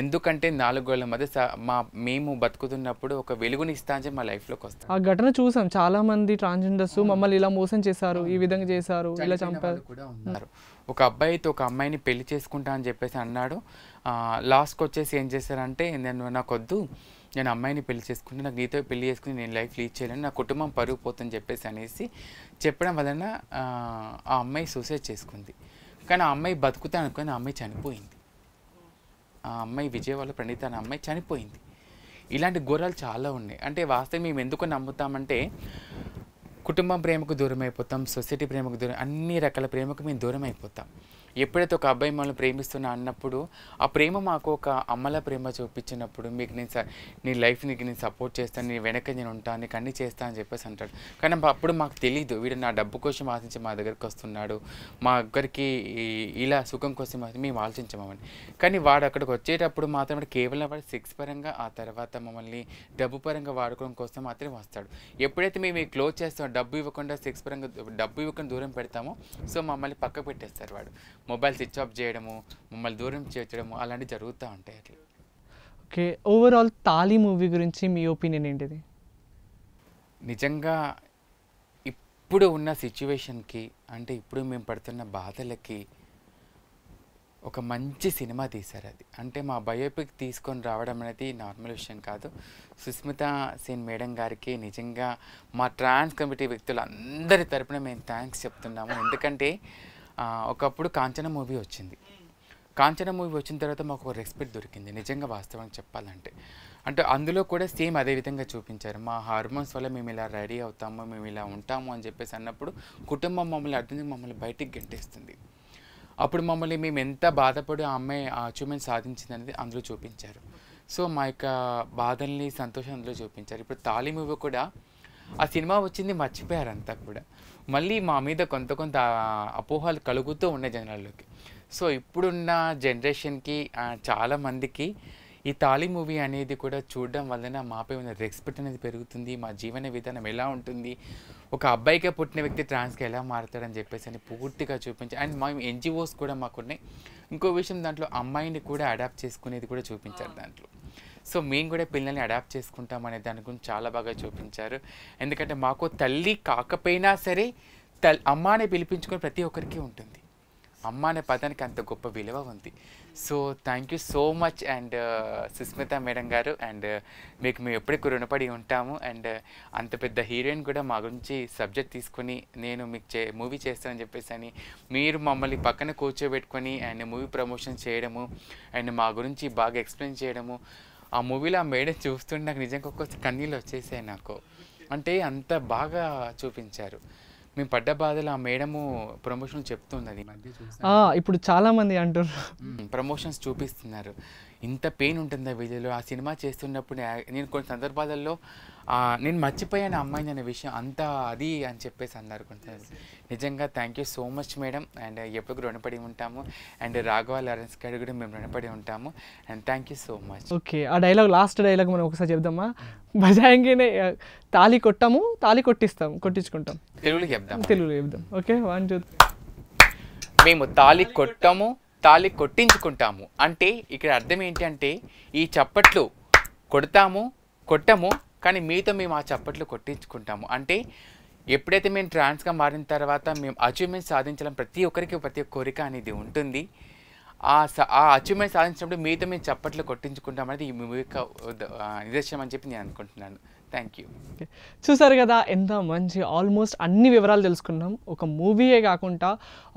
ఎందుకంటే నాలుగు గోళ్ళ మధ్య మా మేము బతుకుతున్నప్పుడు ఒక వెలుగుని ఇస్తా అని మా లైఫ్ లోకి వస్తాం ఆ ఘటన చూసాం చాలా మంది ట్రాన్స్జెండర్స్ మమ్మల్ని ఇలా మోసం చేశారు ఈ విధంగా చేశారు ఇలా చంపారు కూడా ఉన్నారు ఒక అబ్బాయితో ఒక అమ్మాయిని పెళ్లి చేసుకుంటా అని చెప్పేసి అన్నాడు లాస్ట్కి వచ్చేసి ఏం చేశారంటే నేను నాకు వద్దు నేను అమ్మాయిని పెళ్లి చేసుకుంటే నాకు నీతో పెళ్లి చేసుకుని నేను లైఫ్ లీడ్ చేయలేను నా కుటుంబం పరుగు పోతుందని చెప్పేసి అనేసి చెప్పడం వలన ఆ అమ్మాయి సూసైడ్ చేసుకుంది కానీ ఆ అమ్మాయి బతుకుతా అనుకుని ఆ అమ్మాయి చనిపోయింది ఆ అమ్మాయి విజయవాడ ప్రణీత అనే అమ్మాయి చనిపోయింది ఇలాంటి ఘోరాలు చాలా ఉన్నాయి అంటే వాస్తవం మేము ఎందుకు నమ్ముతామంటే కుటుంబం ప్రేమకు దూరం అయిపోతాం సొసైటీ ప్రేమకు దూరం అన్ని రకాల ప్రేమకు మేము దూరం అయిపోతాం ఎప్పుడైతే ఒక అబ్బాయి మమ్మల్ని ప్రేమిస్తున్నా అన్నప్పుడు ఆ ప్రేమ మాకు ఒక అమ్మల ప్రేమ చూపించినప్పుడు మీకు నేను నీ లైఫ్ నీకు నేను సపోర్ట్ చేస్తాను నీ వెనక నేను ఉంటాను నీకు అన్నీ చేస్తాను అని చెప్పేసి అంటాడు కానీ అప్పుడు మాకు తెలియదు వీడు నా డబ్బు కోసం ఆశించి మా దగ్గరికి వస్తున్నాడు మా దగ్గరికి ఇలా సుఖం కోసం మేము ఆలోచించమని కానీ వాడు అక్కడికి వచ్చేటప్పుడు మాత్రం కేవలం వాడు సెక్స్ పరంగా ఆ తర్వాత మమ్మల్ని డబ్బు పరంగా వాడుకోవడం కోసం మాత్రమే వస్తాడు ఎప్పుడైతే మేము క్లోజ్ చేస్తామో డబ్బు ఇవ్వకుండా సెక్స్ పరంగా డబ్బు ఇవ్వకుండా దూరం పెడతామో సో మమ్మల్ని పక్క పెట్టేస్తారు వాడు మొబైల్ స్విచ్ ఆఫ్ చేయడము మమ్మల్ని దూరం చేర్చడము అలాంటివి జరుగుతూ ఉంటాయి అట్లా ఓకే ఓవరాల్ తాలి మూవీ గురించి మీ ఒపీనియన్ ఏంటిది నిజంగా ఇప్పుడు ఉన్న సిచ్యువేషన్కి అంటే ఇప్పుడు మేము పడుతున్న బాధలకి ఒక మంచి సినిమా తీశారు అది అంటే మా బయోపిక్ తీసుకొని రావడం అనేది నార్మల్ విషయం కాదు సుస్మిత సేన్ మేడం గారికి నిజంగా మా ట్రాన్స్ కమిటీ వ్యక్తులు అందరి తరపున మేము థ్యాంక్స్ చెప్తున్నాము ఎందుకంటే ఒకప్పుడు కాంచన మూవీ వచ్చింది కాంచన మూవీ వచ్చిన తర్వాత మాకు ఒక రెస్పెక్ట్ దొరికింది నిజంగా వాస్తవానికి చెప్పాలంటే అంటే అందులో కూడా సేమ్ అదే విధంగా చూపించారు మా హార్మోన్స్ వల్ల మేము ఇలా రెడీ అవుతాము మేము ఇలా ఉంటాము అని చెప్పేసి అన్నప్పుడు కుటుంబం మమ్మల్ని అర్థం మమ్మల్ని బయటికి గెంటేస్తుంది అప్పుడు మమ్మల్ని మేము ఎంత బాధపడి ఆ అమ్మాయి ఆ అచీవ్మెంట్ సాధించింది అనేది అందులో చూపించారు సో మా యొక్క బాధల్ని సంతోషం అందులో చూపించారు ఇప్పుడు తాళి మూవీ కూడా ఆ సినిమా వచ్చింది మర్చిపోయారంతా కూడా మళ్ళీ మా మీద కొంత కొంత అపోహలు కలుగుతూ ఉన్నాయి జనాల్లోకి సో ఇప్పుడున్న జనరేషన్కి చాలామందికి ఈ తాళి మూవీ అనేది కూడా చూడడం వలన మాపై ఉన్న రెస్పెక్ట్ అనేది పెరుగుతుంది మా జీవన విధానం ఎలా ఉంటుంది ఒక అబ్బాయిగా పుట్టిన వ్యక్తి ట్రాన్స్గా ఎలా మారుతాడని చెప్పేసి అని పూర్తిగా చూపించి అండ్ మా ఎన్జిఓస్ కూడా మాకున్నాయి ఇంకో విషయం దాంట్లో అమ్మాయిని కూడా అడాప్ట్ చేసుకునేది కూడా చూపించారు దాంట్లో సో మేము కూడా పిల్లల్ని అడాప్ట్ చేసుకుంటాం అనే దాని గురించి చాలా బాగా చూపించారు ఎందుకంటే మాకు తల్లి కాకపోయినా సరే తల్ అమ్మానే పిలిపించుకొని ప్రతి ఒక్కరికి ఉంటుంది అమ్మ అనే పదానికి అంత గొప్ప విలువ ఉంది so thank you so much and Sushmita madam garu and మీకు మేము ఎప్పటికీ రుణపడి ఉంటాము అండ్ అంత పెద్ద హీరోయిన్ కూడా మా గురించి సబ్జెక్ట్ తీసుకొని నేను మీకు చే మూవీ చేస్తానని చెప్పేసి అని మీరు మమ్మల్ని పక్కన కూర్చోబెట్టుకొని అండ్ మూవీ ప్రమోషన్ చేయడము అండ్ మా గురించి బాగా ఎక్స్ప్లెయిన్ చేయడము ఆ మూవీలో ఆ మేడం చూస్తుంటే నాకు నిజంగా ఒక్క కన్నీళ్ళు వచ్చేసాయి నాకు అంటే అంత బాగా చూపించారు మేము పడ్డ బాధలు ఆ మేడము ప్రమోషన్ చెప్తుంది అది ఇప్పుడు చాలామంది అంటారు ప్రమోషన్స్ చూపిస్తున్నారు ఇంత పెయిన్ ఉంటుందా వీళ్ళలో ఆ సినిమా చేస్తున్నప్పుడు నేను కొన్ని సందర్భాలలో నేను మర్చిపోయాను అమ్మాయిని అనే విషయం అంతా అది అని చెప్పేసి అన్నారు కొంత నిజంగా thank you so much madam and ఎప్పుడు రుణపడి ఉంటాము అండ్ uh, రాఘవ లారెన్స్ గారు కూడా మేము రుణపడి ఉంటాము and thank you so much okay ఆ డైలాగ్ లాస్ట్ డైలాగ్ మనం ఒకసారి చెప్దామా బజాయంగానే తాళి కొట్టాము తాళి కొట్టిస్తాం కొట్టించుకుంటాం తెలుగులో చెప్దాం తెలుగులో చెప్దాం ఓకే వన్ టూ మేము తాళి కొట్టాము తాళి కొట్టించుకుంటాము అంటే ఇక్కడ అర్థం ఏంటి అంటే ఈ చప్పట్లు కొడతాము కొట్టము కానీ మీతో మేము ఆ చప్పట్లు కొట్టించుకుంటాము అంటే ఎప్పుడైతే మేము ట్రాన్స్గా మారిన తర్వాత మేము అచీవ్మెంట్ సాధించడం ప్రతి ఒక్కరికి ప్రతి కోరిక అనేది ఉంటుంది ఆ ఆ అచీవ్మెంట్ సాధించినప్పుడు మీతో మేము చప్పట్లు కొట్టించుకుంటాం అనేది మీ యొక్క నిదర్శనం అని చెప్పి నేను అనుకుంటున్నాను థ్యాంక్ యూ చూసారు కదా ఎంత మంచి ఆల్మోస్ట్ అన్ని వివరాలు తెలుసుకున్నాం ఒక మూవీయే కాకుండా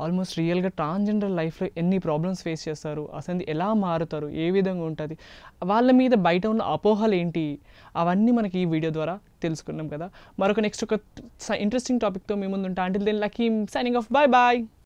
ఆల్మోస్ట్ రియల్గా ట్రాన్స్జెండర్ లైఫ్లో ఎన్ని ప్రాబ్లమ్స్ ఫేస్ చేస్తారు అసలు ఎలా మారుతారు ఏ విధంగా ఉంటుంది వాళ్ళ మీద బయట ఉన్న అపోహలు ఏంటి అవన్నీ మనకి ఈ వీడియో ద్వారా తెలుసుకున్నాం కదా మరొక నెక్స్ట్ ఒక ఇంట్రెస్టింగ్ టాపిక్తో మేము ముందు ఉంటా అంటే దీని lucky signing off bye bye